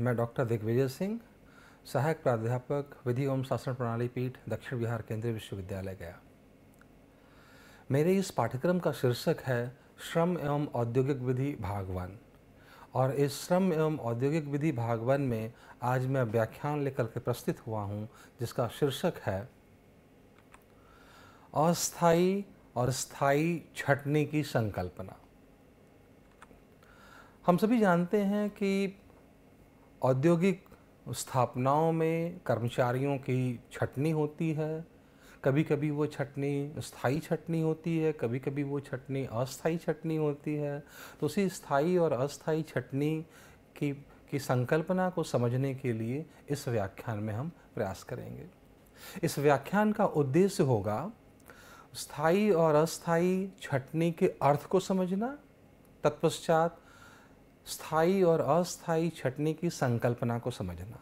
मैं डॉक्टर दिग्विजय सिंह सहायक प्राध्यापक विधि एवं शासन प्रणाली पीठ दक्षिण बिहार केंद्रीय विश्वविद्यालय गया मेरे इस पाठ्यक्रम का शीर्षक है श्रम एवं औद्योगिक विधि भाग वन और इस श्रम एवं औद्योगिक विधि भाग वन में आज मैं व्याख्यान लेकर के प्रस्तुत हुआ हूँ जिसका शीर्षक है अस्थाई और स्थायी छटने की संकल्पना हम सभी जानते हैं कि औद्योगिक स्थापनाओं में कर्मचारियों की छटनी होती है कभी कभी वो छटनी स्थाई छटनी होती है कभी कभी वो छटनी अस्थाई छटनी होती है तो उसी स्थाई और अस्थाई छटनी की की संकल्पना को समझने के लिए इस व्याख्यान में हम प्रयास करेंगे इस व्याख्यान का उद्देश्य होगा स्थाई और अस्थाई छटनी के अर्थ को समझना तत्पश्चात स्थाई और अस्थाई छटनी की संकल्पना को समझना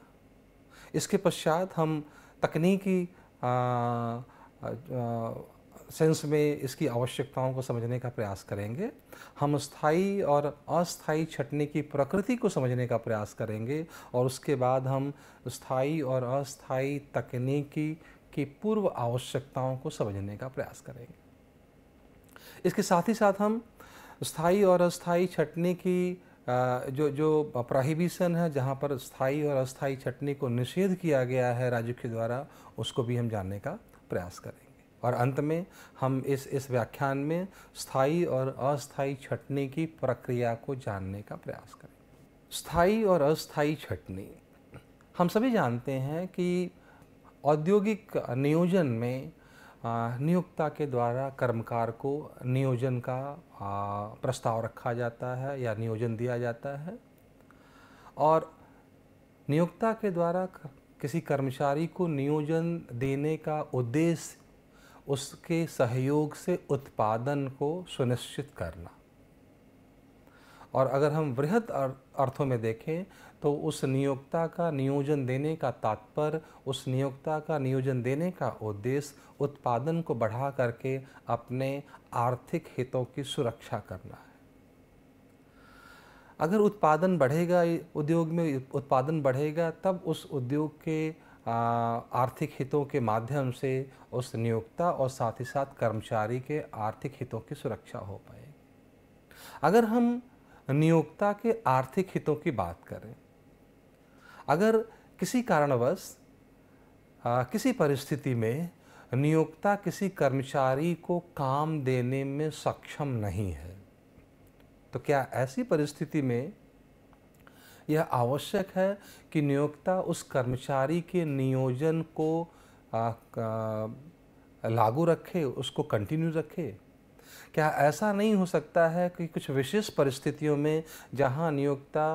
इसके पश्चात हम तकनीकी सेंस में इसकी आवश्यकताओं को समझने का प्रयास करेंगे हम स्थाई और अस्थाई छटनी की प्रकृति को समझने का प्रयास करेंगे और उसके बाद हम स्थाई और अस्थाई तकनीकी की पूर्व आवश्यकताओं को समझने का प्रयास करेंगे इसके साथ ही साथ हम स्थाई और अस्थाई छटनी की जो जो प्रोहिबिशन है जहाँ पर स्थाई और अस्थाई छटनी को निषेध किया गया है राज्य के द्वारा उसको भी हम जानने का प्रयास करेंगे और अंत में हम इस इस व्याख्यान में स्थाई और अस्थाई छटनी की प्रक्रिया को जानने का प्रयास करेंगे स्थाई और अस्थाई छटनी हम सभी जानते हैं कि औद्योगिक नियोजन में नियोक्ता के द्वारा कर्मकार को नियोजन का प्रस्ताव रखा जाता है या नियोजन दिया जाता है और नियोक्ता के द्वारा किसी कर्मचारी को नियोजन देने का उद्देश्य उसके सहयोग से उत्पादन को सुनिश्चित करना और अगर हम वृहद अर्थों में देखें तो उस नियोक्ता का नियोजन देने का तात्पर्य उस नियोक्ता का नियोजन देने का उद्देश्य उत्पादन को बढ़ा करके अपने आर्थिक हितों की सुरक्षा करना है अगर उत्पादन बढ़ेगा उद्योग में उत्पादन बढ़ेगा तब उस उद्योग के आर्थिक हितों के माध्यम से उस नियोक्ता और साथ ही साथ कर्मचारी के आर्थिक हितों की सुरक्षा हो पाएगी अगर हम नियोक्ता के आर्थिक हितों की बात करें अगर किसी कारणवश किसी परिस्थिति में नियोक्ता किसी कर्मचारी को काम देने में सक्षम नहीं है तो क्या ऐसी परिस्थिति में यह आवश्यक है कि नियोक्ता उस कर्मचारी के नियोजन को आ, आ, लागू रखे उसको कंटिन्यू रखे क्या ऐसा नहीं हो सकता है कि कुछ विशेष परिस्थितियों में जहां नियोक्ता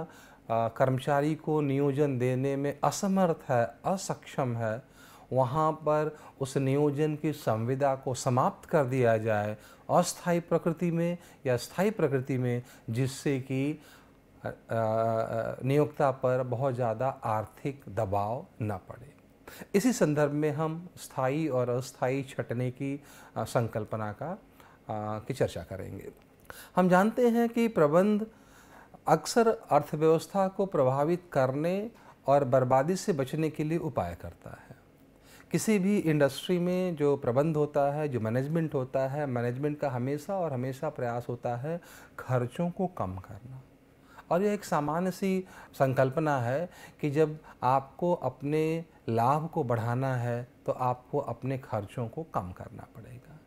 कर्मचारी को नियोजन देने में असमर्थ है असक्षम है वहाँ पर उस नियोजन की संविदा को समाप्त कर दिया जाए अस्थायी प्रकृति में या स्थायी प्रकृति में जिससे कि नियोक्ता पर बहुत ज़्यादा आर्थिक दबाव न पड़े इसी संदर्भ में हम स्थायी और अस्थायी छटने की संकल्पना का की चर्चा करेंगे हम जानते हैं कि प्रबंध अक्सर अर्थव्यवस्था को प्रभावित करने और बर्बादी से बचने के लिए उपाय करता है किसी भी इंडस्ट्री में जो प्रबंध होता है जो मैनेजमेंट होता है मैनेजमेंट का हमेशा और हमेशा प्रयास होता है खर्चों को कम करना और यह एक सामान्य सी संकल्पना है कि जब आपको अपने लाभ को बढ़ाना है तो आपको अपने खर्चों को कम करना पड़ेगा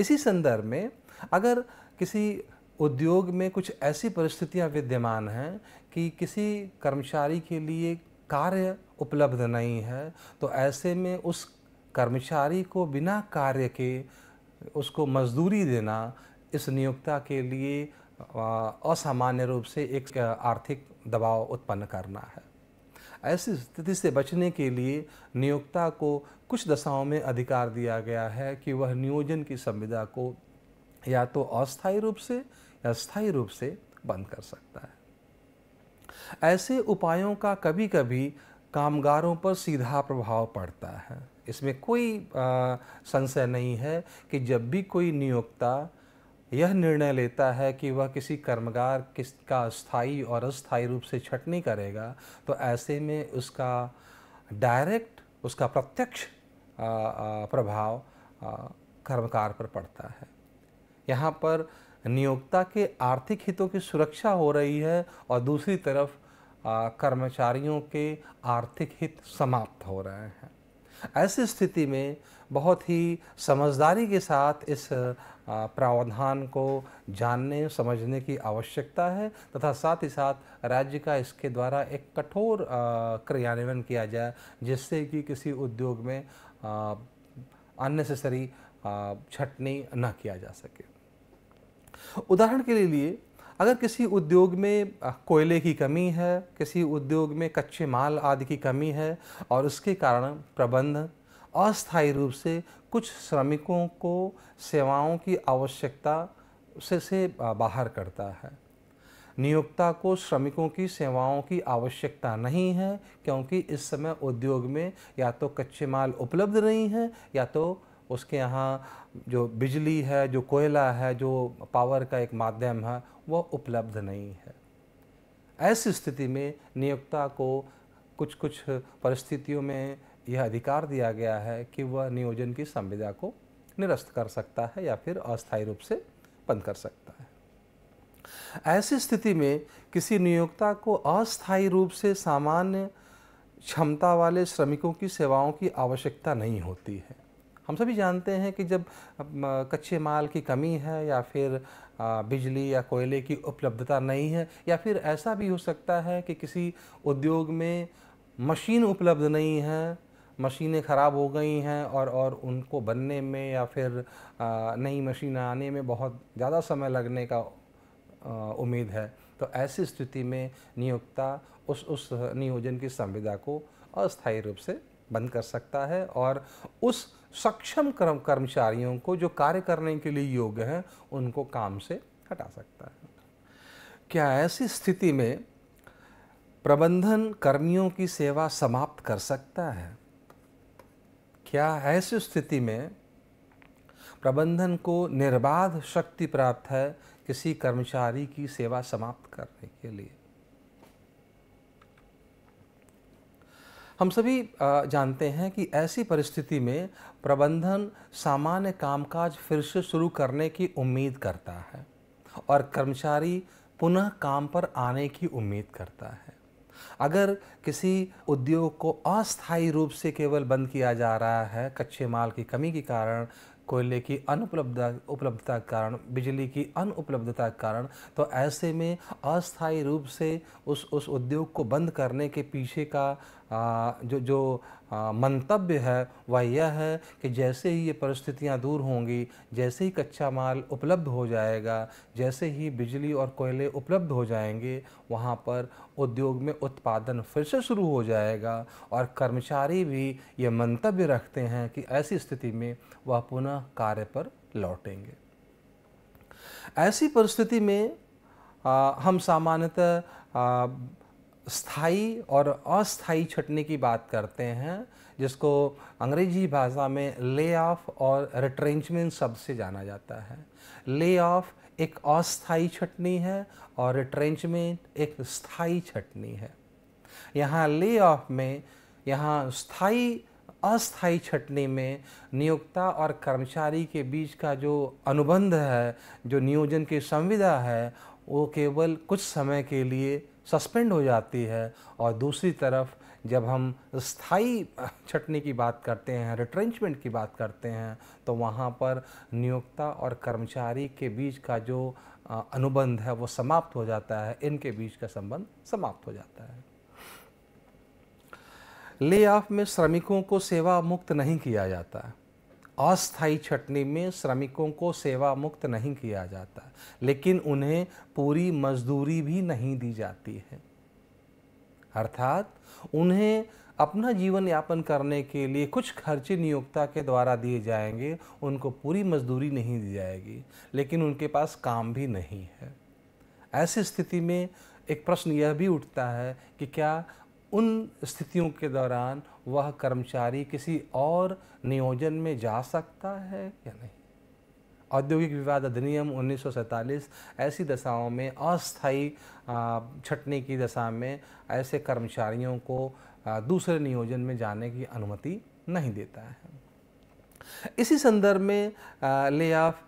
इसी संदर्भ में अगर किसी उद्योग में कुछ ऐसी परिस्थितियां विद्यमान हैं कि किसी कर्मचारी के लिए कार्य उपलब्ध नहीं है तो ऐसे में उस कर्मचारी को बिना कार्य के उसको मजदूरी देना इस नियोक्ता के लिए असामान्य रूप से एक आर्थिक दबाव उत्पन्न करना है ऐसी स्थिति से बचने के लिए नियोक्ता को कुछ दशाओं में अधिकार दिया गया है कि वह नियोजन की संविदा को या तो अस्थायी रूप से अस्थायी रूप से बंद कर सकता है ऐसे उपायों का कभी कभी कामगारों पर सीधा प्रभाव पड़ता है इसमें कोई संशय नहीं है कि जब भी कोई नियोक्ता यह निर्णय लेता है कि वह किसी कर्मगार किस का स्थायी और अस्थायी रूप से छटनी करेगा तो ऐसे में उसका डायरेक्ट उसका प्रत्यक्ष प्रभाव कर्मकार पर पड़ता है यहाँ पर नियोक्ता के आर्थिक हितों की सुरक्षा हो रही है और दूसरी तरफ कर्मचारियों के आर्थिक हित समाप्त हो रहे हैं ऐसी स्थिति में बहुत ही समझदारी के साथ इस प्रावधान को जानने समझने की आवश्यकता है तथा साथ ही साथ राज्य का इसके द्वारा एक कठोर क्रियान्वयन किया जाए जिससे कि किसी उद्योग में अननेसेसरी छटनी न किया जा सके उदाहरण के लिए अगर किसी उद्योग में कोयले की कमी है किसी उद्योग में कच्चे माल आदि की कमी है और उसके कारण प्रबंध अस्थायी रूप से कुछ श्रमिकों को सेवाओं की आवश्यकता से से बाहर करता है नियोक्ता को श्रमिकों की सेवाओं की आवश्यकता नहीं है क्योंकि इस समय उद्योग में या तो कच्चे माल उपलब्ध नहीं है या तो उसके यहाँ जो बिजली है जो कोयला है जो पावर का एक माध्यम है वह उपलब्ध नहीं है ऐसी स्थिति में नियोक्ता को कुछ कुछ परिस्थितियों में यह अधिकार दिया गया है कि वह नियोजन की संविदा को निरस्त कर सकता है या फिर अस्थायी रूप से बंद कर सकता है ऐसी स्थिति में किसी नियोक्ता को अस्थायी रूप से सामान्य क्षमता वाले श्रमिकों की सेवाओं की आवश्यकता नहीं होती है हम सभी जानते हैं कि जब कच्चे माल की कमी है या फिर बिजली या कोयले की उपलब्धता नहीं है या फिर ऐसा भी हो सकता है कि किसी उद्योग में मशीन उपलब्ध नहीं है मशीनें ख़राब हो गई हैं और और उनको बनने में या फिर नई मशीन आने में बहुत ज़्यादा समय लगने का उम्मीद है तो ऐसी स्थिति में नियोक्ता उस उस नियोजन की संविदा को अस्थायी रूप से बंद कर सकता है और उस सक्षम कर्म कर्मचारियों को जो कार्य करने के लिए योग्य हैं उनको काम से हटा सकता है क्या ऐसी स्थिति में प्रबंधन कर्मियों की सेवा समाप्त कर सकता है क्या ऐसी स्थिति में प्रबंधन को निर्बाध शक्ति प्राप्त है किसी कर्मचारी की सेवा समाप्त करने के लिए हम सभी जानते हैं कि ऐसी परिस्थिति में प्रबंधन सामान्य कामकाज फिर से शुरू करने की उम्मीद करता है और कर्मचारी पुनः काम पर आने की उम्मीद करता है अगर किसी उद्योग को अस्थायी रूप से केवल बंद किया जा रहा है कच्चे माल की कमी के कारण कोयले की अनुपलब्धता उपलब्धता के कारण बिजली की अनुपलब्धता के कारण तो ऐसे में अस्थायी रूप से उस उस उद्योग को बंद करने के पीछे का जो जो मंतव्य है वह यह है कि जैसे ही ये परिस्थितियां दूर होंगी जैसे ही कच्चा माल उपलब्ध हो जाएगा जैसे ही बिजली और कोयले उपलब्ध हो जाएंगे वहाँ पर उद्योग में उत्पादन फिर से शुरू हो जाएगा और कर्मचारी भी ये मंतव्य रखते हैं कि ऐसी स्थिति में वह पुनः कार्य पर लौटेंगे ऐसी परिस्थिति में आ, हम सामान्यतः स्थाई और अस्थाई छटनी की बात करते हैं जिसको अंग्रेजी भाषा में ले ऑफ और रिट्रेंचमेंट शब्द से जाना जाता है ले ऑफ एक अस्थाई छटनी है और रिट्रेंचमेंट एक स्थाई छटनी है यहाँ ले ऑफ में यहाँ स्थाई अस्थाई छटनी में नियोक्ता और कर्मचारी के बीच का जो अनुबंध है जो नियोजन की संविदा है वो केवल कुछ समय के लिए सस्पेंड हो जाती है और दूसरी तरफ जब हम स्थाई छटनी की बात करते हैं रिट्रेंचमेंट की बात करते हैं तो वहाँ पर नियोक्ता और कर्मचारी के बीच का जो अनुबंध है वो समाप्त हो जाता है इनके बीच का संबंध समाप्त हो जाता है ले ऑफ में श्रमिकों को सेवा मुक्त नहीं किया जाता है अस्थायी छटनी में श्रमिकों को सेवा मुक्त नहीं किया जाता लेकिन उन्हें पूरी मजदूरी भी नहीं दी जाती है अर्थात उन्हें अपना जीवन यापन करने के लिए कुछ खर्चे नियोक्ता के द्वारा दिए जाएंगे उनको पूरी मजदूरी नहीं दी जाएगी लेकिन उनके पास काम भी नहीं है ऐसी स्थिति में एक प्रश्न यह भी उठता है कि क्या उन स्थितियों के दौरान वह कर्मचारी किसी और नियोजन में जा सकता है या नहीं औद्योगिक विवाद अधिनियम उन्नीस ऐसी दशाओं में अस्थायी छटने की दशा में ऐसे कर्मचारियों को दूसरे नियोजन में जाने की अनुमति नहीं देता है इसी संदर्भ में ले ऑफ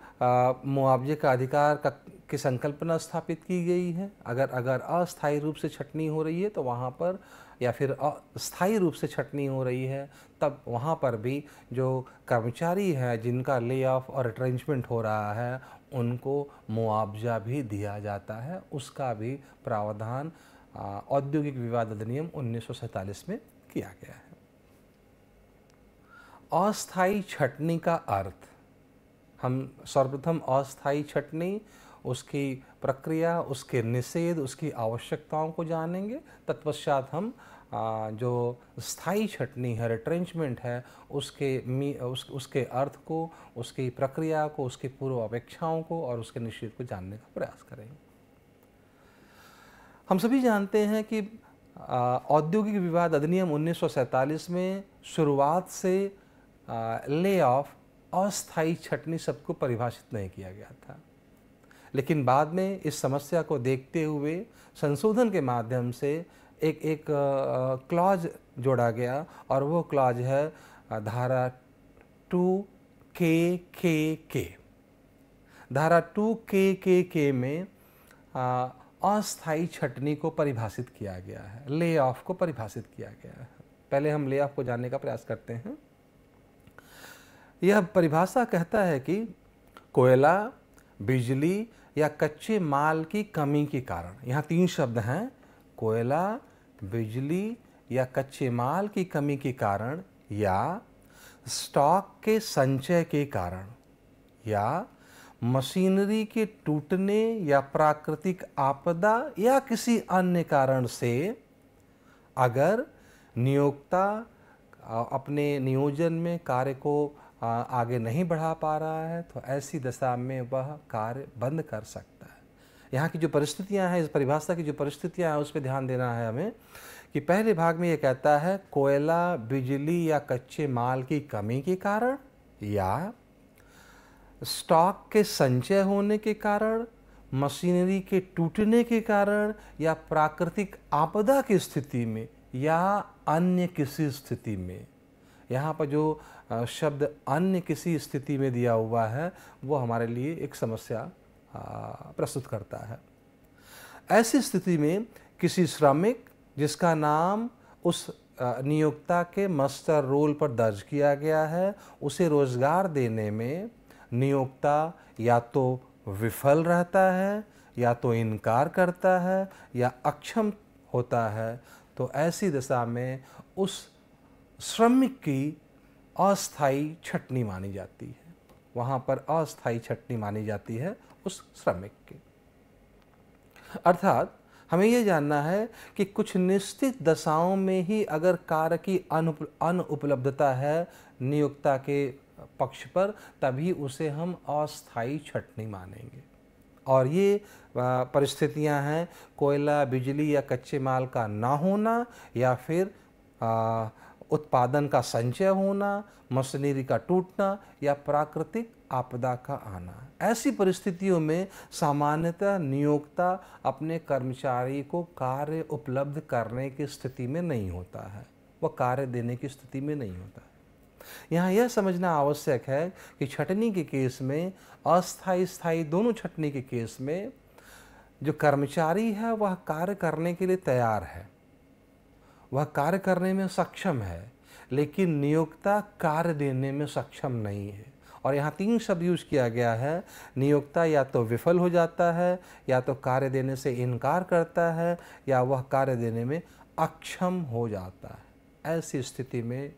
मुआवजे का अधिकार का की संकल्पना स्थापित की गई है अगर अगर अस्थायी रूप से छटनी हो रही है तो वहाँ पर या फिर स्थायी रूप से छटनी हो रही है तब वहाँ पर भी जो कर्मचारी हैं जिनका ले ऑफ और रिट्रेंचमेंट हो रहा है उनको मुआवजा भी दिया जाता है उसका भी प्रावधान औद्योगिक विवाद अधिनियम उन्नीस में किया गया है अस्थाई छटनी का अर्थ हम सर्वप्रथम अस्थाई छटनी उसकी प्रक्रिया उसके निषेध उसकी आवश्यकताओं को जानेंगे तत्पश्चात हम जो स्थायी छटनी है रिट्रेंचमेंट है उसके मी उस, उसके अर्थ को उसकी प्रक्रिया को उसकी पूर्व अपेक्षाओं को और उसके निषेध को जानने का प्रयास करेंगे हम सभी जानते हैं कि औद्योगिक विवाद अधिनियम 1947 में शुरुआत से ले ऑफ अस्थायी छटनी सबको परिभाषित नहीं किया गया था लेकिन बाद में इस समस्या को देखते हुए संशोधन के माध्यम से एक एक क्लॉज जोड़ा गया और वो क्लॉज है धारा टू के के के धारा टू के के के में अस्थायी छटनी को परिभाषित किया गया है ले ऑफ को परिभाषित किया गया है पहले हम ले ऑफ को जानने का प्रयास करते हैं यह परिभाषा कहता है कि कोयला बिजली या कच्चे माल की कमी के कारण यहाँ तीन शब्द हैं कोयला बिजली या कच्चे माल की कमी के कारण या स्टॉक के संचय के कारण या मशीनरी के टूटने या प्राकृतिक आपदा या किसी अन्य कारण से अगर नियोक्ता अपने नियोजन में कार्य को आगे नहीं बढ़ा पा रहा है तो ऐसी दशा में वह कार्य बंद कर सकता है यहाँ की जो परिस्थितियाँ हैं इस परिभाषा की जो परिस्थितियाँ हैं उस पर ध्यान देना है हमें कि पहले भाग में ये कहता है कोयला बिजली या कच्चे माल की कमी के कारण या स्टॉक के संचय होने के कारण मशीनरी के टूटने के कारण या प्राकृतिक आपदा की स्थिति में या अन्य किसी स्थिति में यहाँ पर जो शब्द अन्य किसी स्थिति में दिया हुआ है वो हमारे लिए एक समस्या प्रस्तुत करता है ऐसी स्थिति में किसी श्रमिक जिसका नाम उस नियोक्ता के मास्टर रोल पर दर्ज किया गया है उसे रोजगार देने में नियोक्ता या तो विफल रहता है या तो इनकार करता है या अक्षम होता है तो ऐसी दशा में उस श्रमिक की अस्थाई छटनी मानी जाती है वहाँ पर अस्थाई छटनी मानी जाती है उस श्रमिक की अर्थात हमें यह जानना है कि कुछ निश्चित दशाओं में ही अगर कार्य की अनुपलब्धता है नियोक्ता के पक्ष पर तभी उसे हम अस्थाई छटनी मानेंगे और ये परिस्थितियां हैं कोयला बिजली या कच्चे माल का ना होना या फिर आ, उत्पादन का संचय होना मशीनरी का टूटना या प्राकृतिक आपदा का आना ऐसी परिस्थितियों में सामान्यतः नियोक्ता अपने कर्मचारी को कार्य उपलब्ध करने की स्थिति में नहीं होता है वह कार्य देने की स्थिति में नहीं होता यहाँ यह समझना आवश्यक है कि छटनी के केस में अस्थाई स्थायी दोनों छटनी के केस में जो कर्मचारी है वह कार्य करने के लिए तैयार है वह कार्य करने में सक्षम है लेकिन नियोक्ता कार्य देने में सक्षम नहीं है और यहाँ तीन शब्द यूज किया गया है नियोक्ता या तो विफल हो जाता है या तो कार्य देने से इनकार करता है या वह कार्य देने में अक्षम हो जाता है ऐसी स्थिति में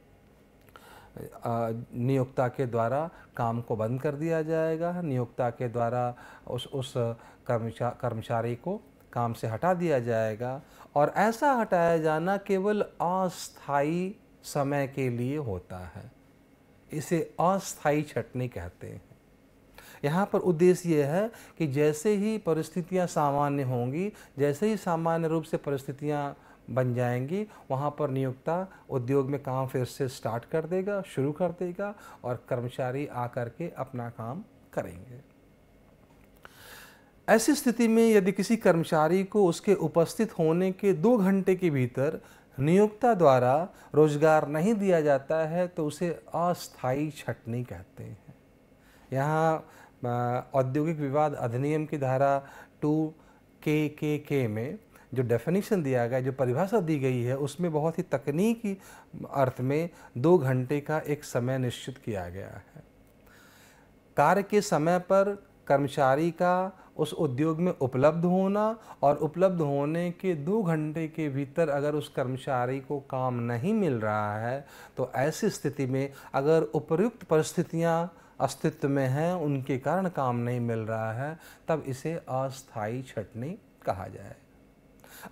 नियोक्ता के द्वारा काम को बंद कर दिया जाएगा नियोक्ता के द्वारा उस उस कर्मचारी को काम से हटा दिया जाएगा और ऐसा हटाया जाना केवल अस्थाई समय के लिए होता है इसे अस्थाई छटनी कहते हैं यहाँ पर उद्देश्य यह है कि जैसे ही परिस्थितियाँ सामान्य होंगी जैसे ही सामान्य रूप से परिस्थितियाँ बन जाएंगी वहाँ पर नियोक्ता उद्योग में काम फिर से स्टार्ट कर देगा शुरू कर देगा और कर्मचारी आकर के अपना काम करेंगे ऐसी स्थिति में यदि किसी कर्मचारी को उसके उपस्थित होने के दो घंटे के भीतर नियोक्ता द्वारा रोजगार नहीं दिया जाता है तो उसे अस्थायी छटनी कहते हैं यहाँ औद्योगिक विवाद अधिनियम की धारा टू के के के में जो डेफिनेशन दिया गया जो परिभाषा दी गई है उसमें बहुत ही तकनीकी अर्थ में दो घंटे का एक समय निश्चित किया गया है कार्य के समय पर कर्मचारी का उस उद्योग में उपलब्ध होना और उपलब्ध होने के दो घंटे के भीतर अगर उस कर्मचारी को काम नहीं मिल रहा है तो ऐसी स्थिति में अगर उपयुक्त परिस्थितियाँ अस्तित्व में हैं उनके कारण काम नहीं मिल रहा है तब इसे अस्थायी छटनी कहा जाए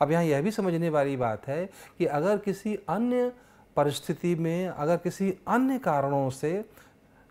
अब यहाँ यह भी समझने वाली बात है कि अगर किसी अन्य परिस्थिति में अगर किसी अन्य कारणों से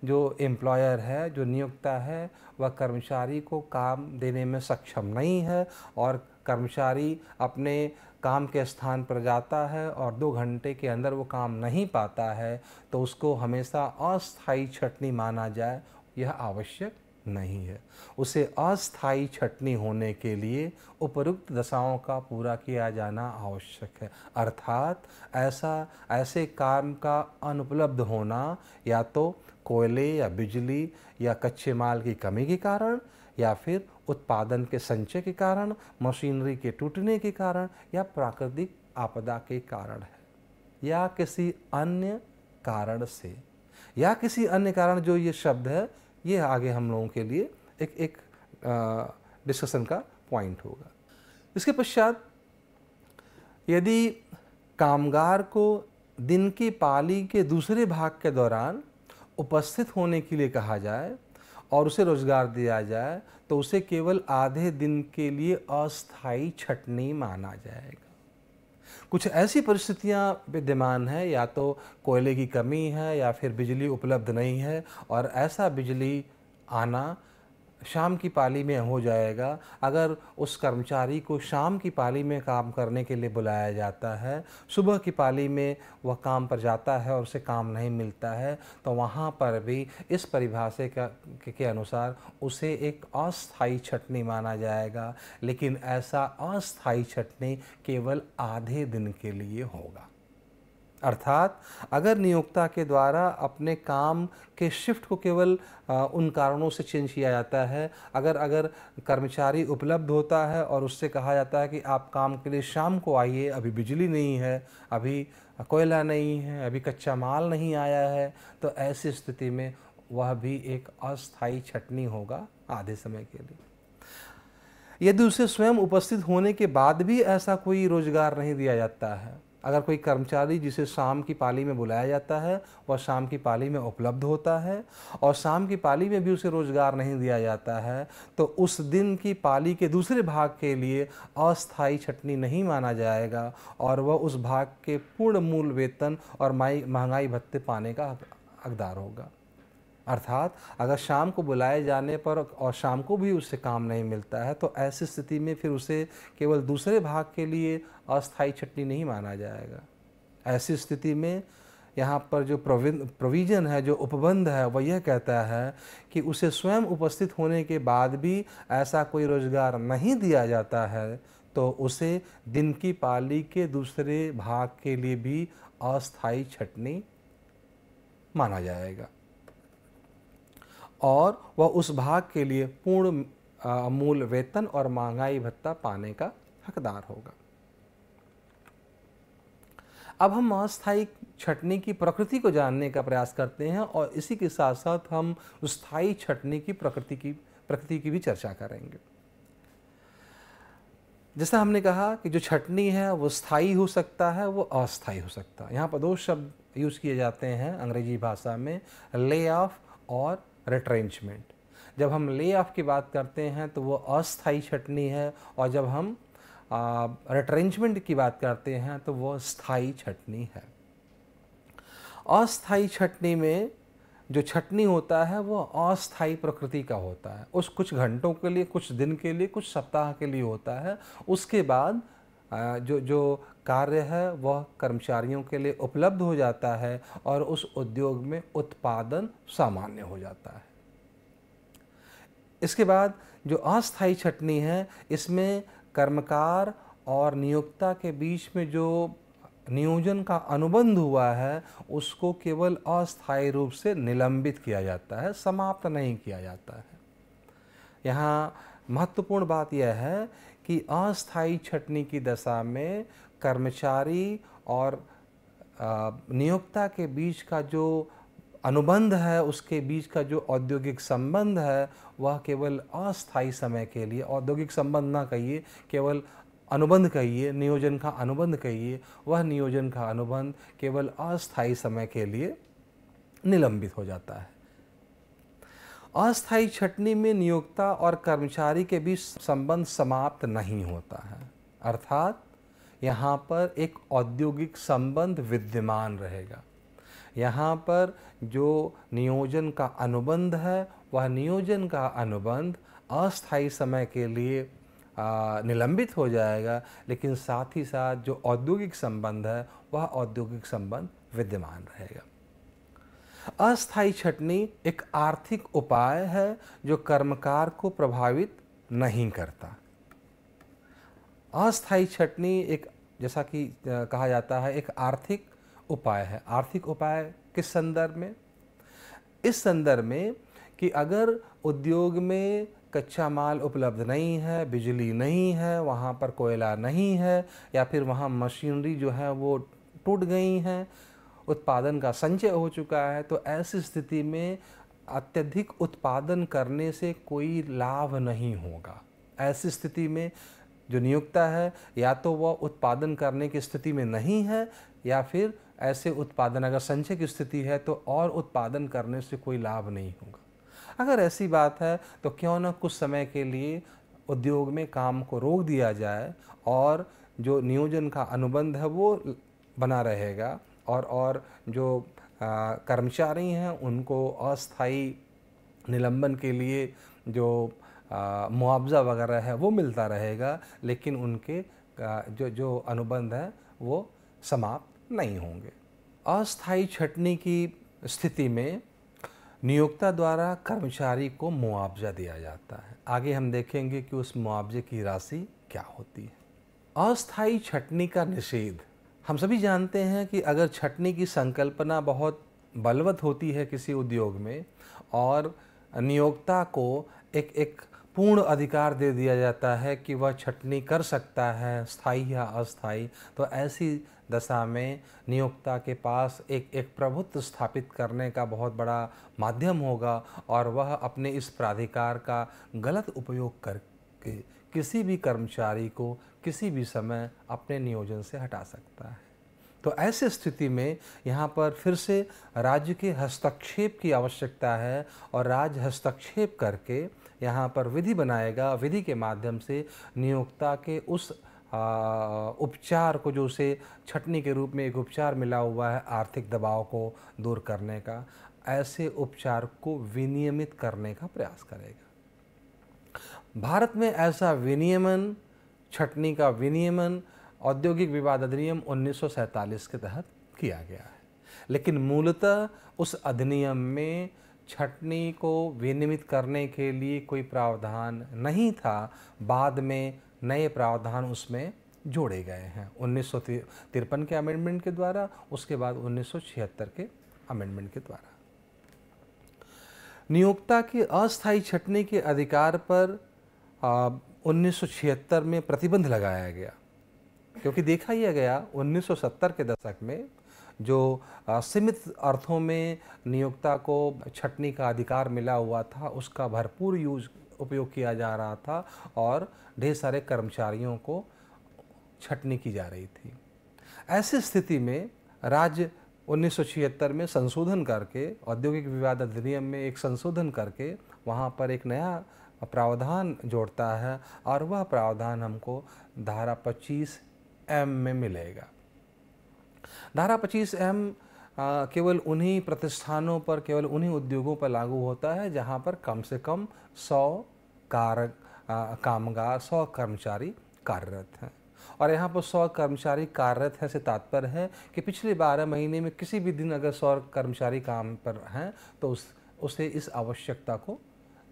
जो एम्प्लॉयर है जो नियोक्ता है वह कर्मचारी को काम देने में सक्षम नहीं है और कर्मचारी अपने काम के स्थान पर जाता है और दो घंटे के अंदर वो काम नहीं पाता है तो उसको हमेशा अस्थाई छटनी माना जाए यह आवश्यक नहीं है उसे अस्थाई छटनी होने के लिए उपरुक्त दशाओं का पूरा किया जाना आवश्यक है अर्थात ऐसा ऐसे काम का अनुपलब्ध होना या तो कोयले या बिजली या कच्चे माल की कमी के कारण या फिर उत्पादन के संचय के कारण मशीनरी के टूटने के कारण या प्राकृतिक आपदा के कारण है या किसी अन्य कारण से या किसी अन्य कारण जो ये शब्द है ये आगे हम लोगों के लिए एक एक डिस्कशन का पॉइंट होगा इसके पश्चात यदि कामगार को दिन की पाली के दूसरे भाग के दौरान उपस्थित होने के लिए कहा जाए और उसे रोजगार दिया जाए तो उसे केवल आधे दिन के लिए अस्थाई छटनी माना जाएगा कुछ ऐसी परिस्थितियां विद्यमान हैं या तो कोयले की कमी है या फिर बिजली उपलब्ध नहीं है और ऐसा बिजली आना शाम की पाली में हो जाएगा अगर उस कर्मचारी को शाम की पाली में काम करने के लिए बुलाया जाता है सुबह की पाली में वह काम पर जाता है और उसे काम नहीं मिलता है तो वहाँ पर भी इस परिभाषा का के अनुसार उसे एक अस्थाई छटनी माना जाएगा लेकिन ऐसा अस्थाई छटनी केवल आधे दिन के लिए होगा अर्थात अगर नियोक्ता के द्वारा अपने काम के शिफ्ट को केवल उन कारणों से चेंज किया जाता है अगर अगर कर्मचारी उपलब्ध होता है और उससे कहा जाता है कि आप काम के लिए शाम को आइए अभी बिजली नहीं है अभी कोयला नहीं है अभी कच्चा माल नहीं आया है तो ऐसी स्थिति में वह भी एक अस्थायी छटनी होगा आधे समय के लिए यदि उसे स्वयं उपस्थित होने के बाद भी ऐसा कोई रोजगार नहीं दिया जाता है अगर कोई कर्मचारी जिसे शाम की पाली में बुलाया जाता है वह शाम की पाली में उपलब्ध होता है और शाम की पाली में भी उसे रोज़गार नहीं दिया जाता है तो उस दिन की पाली के दूसरे भाग के लिए अस्थाई छटनी नहीं माना जाएगा और वह उस भाग के पूर्ण मूल वेतन और माई महंगाई भत्ते पाने का हकदार होगा अर्थात अगर शाम को बुलाए जाने पर और शाम को भी उससे काम नहीं मिलता है तो ऐसी स्थिति में फिर उसे केवल दूसरे भाग के लिए अस्थाई छटनी नहीं माना जाएगा ऐसी स्थिति में यहाँ पर जो प्रोविज़न है जो उपबंध है वह यह कहता है कि उसे स्वयं उपस्थित होने के बाद भी ऐसा कोई रोजगार नहीं दिया जाता है तो उसे दिन की पाली के दूसरे भाग के लिए भी अस्थाई छटनी माना जाएगा और वह उस भाग के लिए पूर्ण मूल वेतन और महंगाई भत्ता पाने का हकदार होगा अब हम अस्थायी छटनी की प्रकृति को जानने का प्रयास करते हैं और इसी के साथ साथ हम स्थायी छटनी की प्रकृति की प्रकृति की भी चर्चा करेंगे जैसा हमने कहा कि जो छटनी है वो स्थायी हो सकता है वो अस्थायी हो सकता है यहाँ पर दो शब्द यूज़ किए जाते हैं अंग्रेजी भाषा में ले ऑफ और रिट्रेंचमेंट जब हम ले ऑफ की बात करते हैं तो वो अस्थाई छटनी है और जब हम रिट्रेंचमेंट की बात करते हैं तो वो स्थाई छटनी है अस्थाई छटनी में जो छटनी होता है वो अस्थाई प्रकृति का होता है उस कुछ घंटों के लिए कुछ दिन के लिए कुछ सप्ताह के लिए होता है उसके बाद जो जो कार्य है वह कर्मचारियों के लिए उपलब्ध हो जाता है और उस उद्योग में उत्पादन सामान्य हो जाता है इसके बाद जो अस्थायी छटनी है इसमें कर्मकार और नियोक्ता के बीच में जो नियोजन का अनुबंध हुआ है उसको केवल अस्थायी रूप से निलंबित किया जाता है समाप्त नहीं किया जाता है यहाँ महत्वपूर्ण बात यह है कि अस्थायी छटनी की दशा में कर्मचारी और नियोक्ता के बीच का जो अनुबंध है उसके बीच का जो औद्योगिक संबंध है वह केवल अस्थायी समय के लिए औद्योगिक संबंध ना कहिए केवल अनुबंध कहिए नियोजन का अनुबंध कहिए वह नियोजन का अनुबंध केवल अस्थायी समय के लिए निलंबित हो जाता है अस्थाई छटनी में नियोक्ता और कर्मचारी के बीच संबंध समाप्त नहीं होता है अर्थात यहाँ पर एक औद्योगिक संबंध विद्यमान रहेगा यहाँ पर जो नियोजन का अनुबंध है वह नियोजन का अनुबंध अस्थायी समय के लिए निलंबित हो जाएगा लेकिन साथ ही साथ जो औद्योगिक संबंध है वह औद्योगिक संबंध विद्यमान रहेगा अस्थायी छटनी एक आर्थिक उपाय है जो कर्मकार को प्रभावित नहीं करता अस्थायी छटनी एक जैसा कि कहा जाता है एक आर्थिक उपाय है आर्थिक उपाय किस संदर्भ में इस संदर्भ में कि अगर उद्योग में कच्चा माल उपलब्ध नहीं है बिजली नहीं है वहाँ पर कोयला नहीं है या फिर वहाँ मशीनरी जो है वो टूट गई हैं उत्पादन का संचय हो चुका है तो ऐसी स्थिति में अत्यधिक उत्पादन करने से कोई लाभ नहीं होगा ऐसी स्थिति में जो नियोक्ता है या तो वह उत्पादन करने की स्थिति में नहीं है या फिर ऐसे उत्पादन अगर संचय की स्थिति है तो और उत्पादन करने से कोई लाभ नहीं होगा अगर ऐसी बात है तो क्यों ना कुछ समय के लिए उद्योग में काम को रोक दिया जाए और जो नियोजन का अनुबंध है वो बना रहेगा और और जो कर्मचारी हैं उनको अस्थाई निलंबन के लिए जो मुआवजा वगैरह है वो मिलता रहेगा लेकिन उनके जो जो अनुबंध हैं वो समाप्त नहीं होंगे अस्थायी छटनी की स्थिति में नियोक्ता द्वारा कर्मचारी को मुआवजा दिया जाता है आगे हम देखेंगे कि उस मुआवजे की राशि क्या होती है अस्थायी छटनी का निषेध हम सभी जानते हैं कि अगर छटनी की संकल्पना बहुत बलवत होती है किसी उद्योग में और नियोक्ता को एक एक पूर्ण अधिकार दे दिया जाता है कि वह छटनी कर सकता है स्थाई या अस्थाई तो ऐसी दशा में नियोक्ता के पास एक एक प्रभुत्व स्थापित करने का बहुत बड़ा माध्यम होगा और वह अपने इस प्राधिकार का गलत उपयोग करके किसी भी कर्मचारी को किसी भी समय अपने नियोजन से हटा सकता है तो ऐसे स्थिति में यहाँ पर फिर से राज्य के हस्तक्षेप की आवश्यकता है और राज्य हस्तक्षेप करके यहाँ पर विधि बनाएगा विधि के माध्यम से नियोक्ता के उस उपचार को जो उसे छटनी के रूप में एक उपचार मिला हुआ है आर्थिक दबाव को दूर करने का ऐसे उपचार को विनियमित करने का प्रयास करेगा भारत में ऐसा विनियमन छटनी का विनियमन औद्योगिक विवाद अधिनियम 1947 के तहत किया गया है लेकिन मूलतः उस अधिनियम में छटनी को विनियमित करने के लिए कोई प्रावधान नहीं था बाद में नए प्रावधान उसमें जोड़े गए हैं उन्नीस तिरपन के अमेंडमेंट के द्वारा उसके बाद उन्नीस के अमेंडमेंट के द्वारा नियोक्ता के अस्थायी छटनी के अधिकार पर उन्नीस में प्रतिबंध लगाया गया क्योंकि देखा यह गया 1970 के दशक में जो सीमित अर्थों में नियोक्ता को छटनी का अधिकार मिला हुआ था उसका भरपूर यूज उपयोग किया जा रहा था और ढेर सारे कर्मचारियों को छटनी की जा रही थी ऐसी स्थिति में राज्य 1976 में संशोधन करके औद्योगिक विवाद अधिनियम में एक संशोधन करके वहाँ पर एक नया प्रावधान जोड़ता है और वह प्रावधान हमको धारा 25 एम में मिलेगा धारा पच्चीस एम केवल उन्हीं प्रतिष्ठानों पर केवल उन्हीं उद्योगों पर लागू होता है जहाँ पर कम से कम सौ कार कामगार सौ कर्मचारी कार्यरत हैं और यहाँ पर सौ कर्मचारी कार्यरत हैं से तात्पर्य है कि पिछले बारह महीने में किसी भी दिन अगर सौ कर्मचारी काम पर हैं तो उस उसे इस आवश्यकता को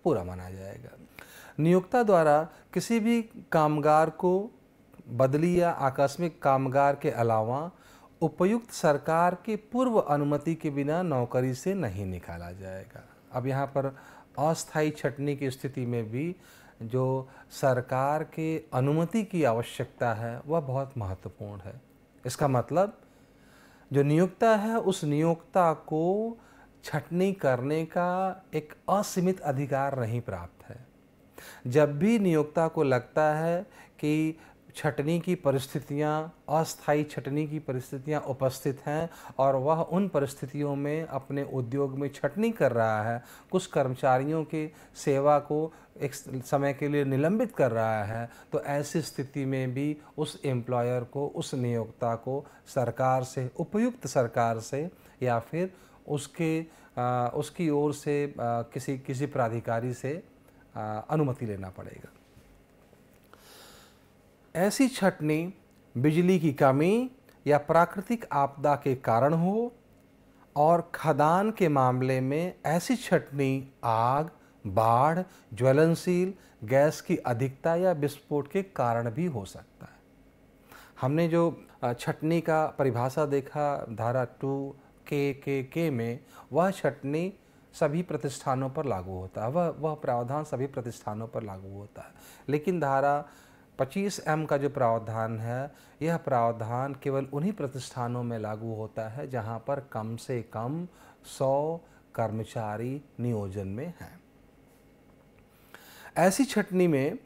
पूरा माना जाएगा नियोक्ता द्वारा किसी भी कामगार को बदली या आकस्मिक कामगार के अलावा उपयुक्त सरकार के पूर्व अनुमति के बिना नौकरी से नहीं निकाला जाएगा अब यहाँ पर अस्थायी छटनी की स्थिति में भी जो सरकार के अनुमति की आवश्यकता है वह बहुत महत्वपूर्ण है इसका मतलब जो नियोक्ता है उस नियोक्ता को छटनी करने का एक असीमित अधिकार नहीं प्राप्त है जब भी नियोक्ता को लगता है कि छटनी की परिस्थितियाँ अस्थाई छटनी की परिस्थितियाँ उपस्थित हैं और वह उन परिस्थितियों में अपने उद्योग में छटनी कर रहा है कुछ कर्मचारियों के सेवा को एक समय के लिए निलंबित कर रहा है तो ऐसी स्थिति में भी उस एम्प्लॉयर को उस नियोक्ता को सरकार से उपयुक्त सरकार से या फिर उसके आ, उसकी ओर से आ, किसी किसी प्राधिकारी से आ, अनुमति लेना पड़ेगा ऐसी छटनी बिजली की कमी या प्राकृतिक आपदा के कारण हो और खदान के मामले में ऐसी छटनी आग बाढ़ ज्वलनशील गैस की अधिकता या विस्फोट के कारण भी हो सकता है हमने जो छटनी का परिभाषा देखा धारा टू के के के में वह छटनी सभी प्रतिष्ठानों पर लागू होता है वह वह प्रावधान सभी प्रतिष्ठानों पर लागू होता है लेकिन धारा पच्चीस एम का जो प्रावधान है यह प्रावधान केवल उन्हीं प्रतिष्ठानों में लागू होता है जहां पर कम से कम सौ कर्मचारी नियोजन में हैं ऐसी छटनी में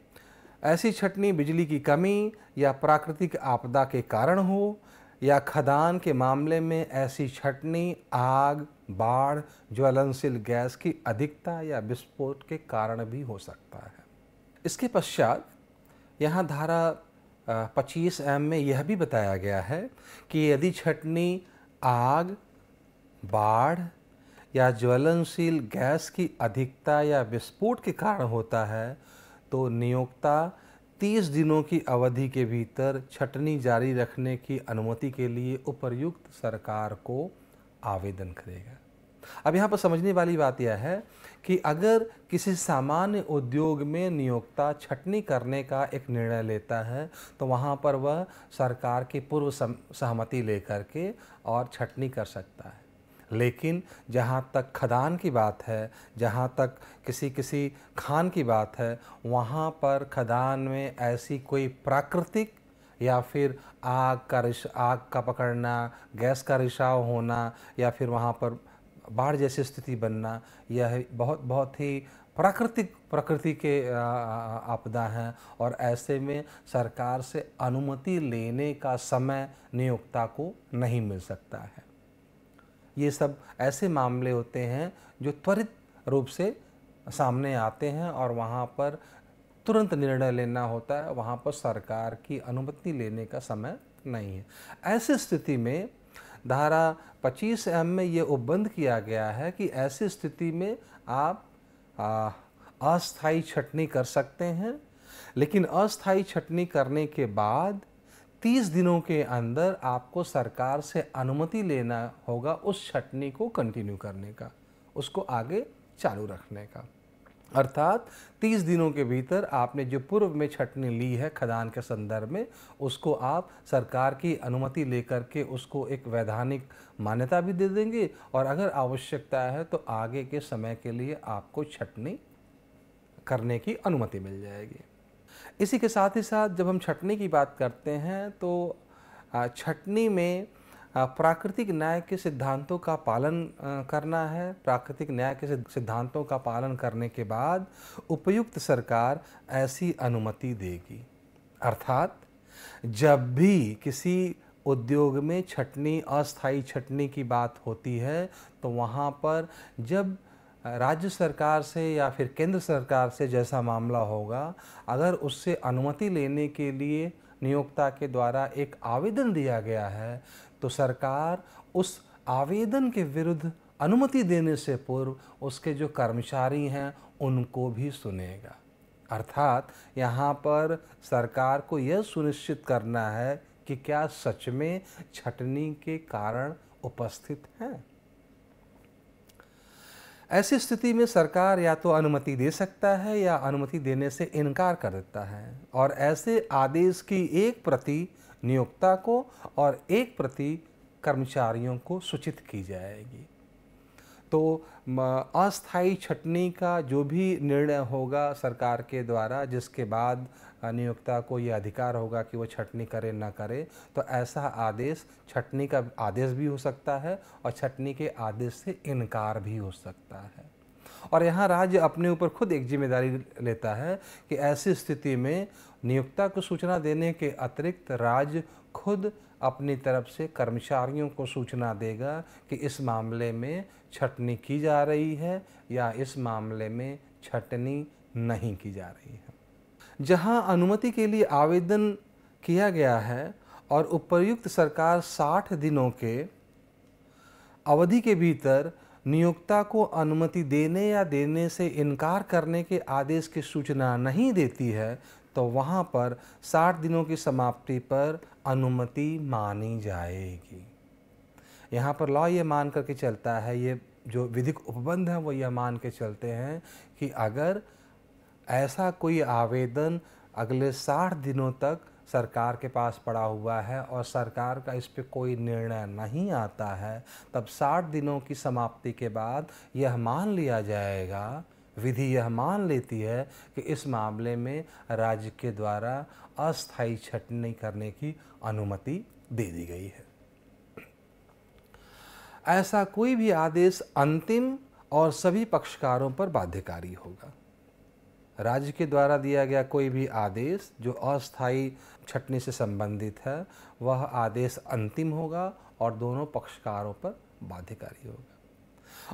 ऐसी छटनी बिजली की कमी या प्राकृतिक आपदा के कारण हो या खदान के मामले में ऐसी छटनी आग बाढ़ ज्वलनशील गैस की अधिकता या विस्फोट के कारण भी हो सकता है इसके पश्चात यहाँ धारा पच्चीस एम में यह भी बताया गया है कि यदि छटनी आग बाढ़ या ज्वलनशील गैस की अधिकता या विस्फोट के कारण होता है तो नियोक्ता 30 दिनों की अवधि के भीतर छटनी जारी रखने की अनुमति के लिए उपर्युक्त सरकार को आवेदन करेगा अब यहाँ पर समझने वाली बात यह है कि अगर किसी सामान्य उद्योग में नियोक्ता छटनी करने का एक निर्णय लेता है तो वहाँ पर वह सरकार की पूर्व सहमति लेकर के और छटनी कर सकता है लेकिन जहाँ तक खदान की बात है जहाँ तक किसी किसी खान की बात है वहाँ पर खदान में ऐसी कोई प्राकृतिक या फिर आग का रिश आग का पकड़ना गैस का रिसाव होना या फिर वहाँ पर बाढ़ जैसी स्थिति बनना यह बहुत बहुत ही प्राकृतिक प्रकृति के आपदा हैं और ऐसे में सरकार से अनुमति लेने का समय नियोक्ता को नहीं मिल सकता है ये सब ऐसे मामले होते हैं जो त्वरित रूप से सामने आते हैं और वहाँ पर तुरंत निर्णय लेना होता है वहाँ पर सरकार की अनुमति लेने का समय नहीं है ऐसी स्थिति में धारा 25 एम में ये उपबंध किया गया है कि ऐसी स्थिति में आप अस्थाई छटनी कर सकते हैं लेकिन अस्थाई छटनी करने के बाद 30 दिनों के अंदर आपको सरकार से अनुमति लेना होगा उस छटनी को कंटिन्यू करने का उसको आगे चालू रखने का अर्थात तीस दिनों के भीतर आपने जो पूर्व में छटनी ली है खदान के संदर्भ में उसको आप सरकार की अनुमति लेकर के उसको एक वैधानिक मान्यता भी दे देंगे और अगर आवश्यकता है तो आगे के समय के लिए आपको छटनी करने की अनुमति मिल जाएगी इसी के साथ ही साथ जब हम छटनी की बात करते हैं तो छटनी में प्राकृतिक न्याय के सिद्धांतों का पालन करना है प्राकृतिक न्याय के सिद्धांतों का पालन करने के बाद उपयुक्त सरकार ऐसी अनुमति देगी अर्थात जब भी किसी उद्योग में छटनी अस्थाई छटनी की बात होती है तो वहाँ पर जब राज्य सरकार से या फिर केंद्र सरकार से जैसा मामला होगा अगर उससे अनुमति लेने के लिए नियोक्ता के द्वारा एक आवेदन दिया गया है तो सरकार उस आवेदन के विरुद्ध अनुमति देने से पूर्व उसके जो कर्मचारी हैं उनको भी सुनेगा अर्थात यहाँ पर सरकार को यह सुनिश्चित करना है कि क्या सच में छटनी के कारण उपस्थित हैं ऐसी स्थिति में सरकार या तो अनुमति दे सकता है या अनुमति देने से इनकार कर देता है और ऐसे आदेश की एक प्रति नियोक्ता को और एक प्रति कर्मचारियों को सूचित की जाएगी तो अस्थाई छटनी का जो भी निर्णय होगा सरकार के द्वारा जिसके बाद नियोक्ता को यह अधिकार होगा कि वो छटनी करे ना करे तो ऐसा आदेश छटनी का आदेश भी हो सकता है और छटनी के आदेश से इनकार भी हो सकता है और यहाँ राज्य अपने ऊपर खुद एक जिम्मेदारी लेता है कि ऐसी स्थिति में नियोक्ता को सूचना देने के अतिरिक्त राज्य खुद अपनी तरफ से कर्मचारियों को सूचना देगा कि इस मामले में छटनी की जा रही है या इस मामले में छटनी नहीं की जा रही है जहां अनुमति के लिए आवेदन किया गया है और उपयुक्त सरकार 60 दिनों के अवधि के भीतर नियोक्ता को अनुमति देने या देने से इनकार करने के आदेश की सूचना नहीं देती है तो वहाँ पर साठ दिनों की समाप्ति पर अनुमति मानी जाएगी यहाँ पर लॉ ये मान करके चलता है ये जो विधिक उपबंध है वो यह मान के चलते हैं कि अगर ऐसा कोई आवेदन अगले साठ दिनों तक सरकार के पास पड़ा हुआ है और सरकार का इस पर कोई निर्णय नहीं आता है तब साठ दिनों की समाप्ति के बाद यह मान लिया जाएगा विधि यह मान लेती है कि इस मामले में राज्य के द्वारा अस्थायी छटनी करने की अनुमति दे दी गई है ऐसा कोई भी आदेश अंतिम और सभी पक्षकारों पर बाध्यकारी होगा राज्य के द्वारा दिया गया कोई भी आदेश जो अस्थायी छटनी से संबंधित है वह आदेश अंतिम होगा और दोनों पक्षकारों पर बाध्यकारी होगा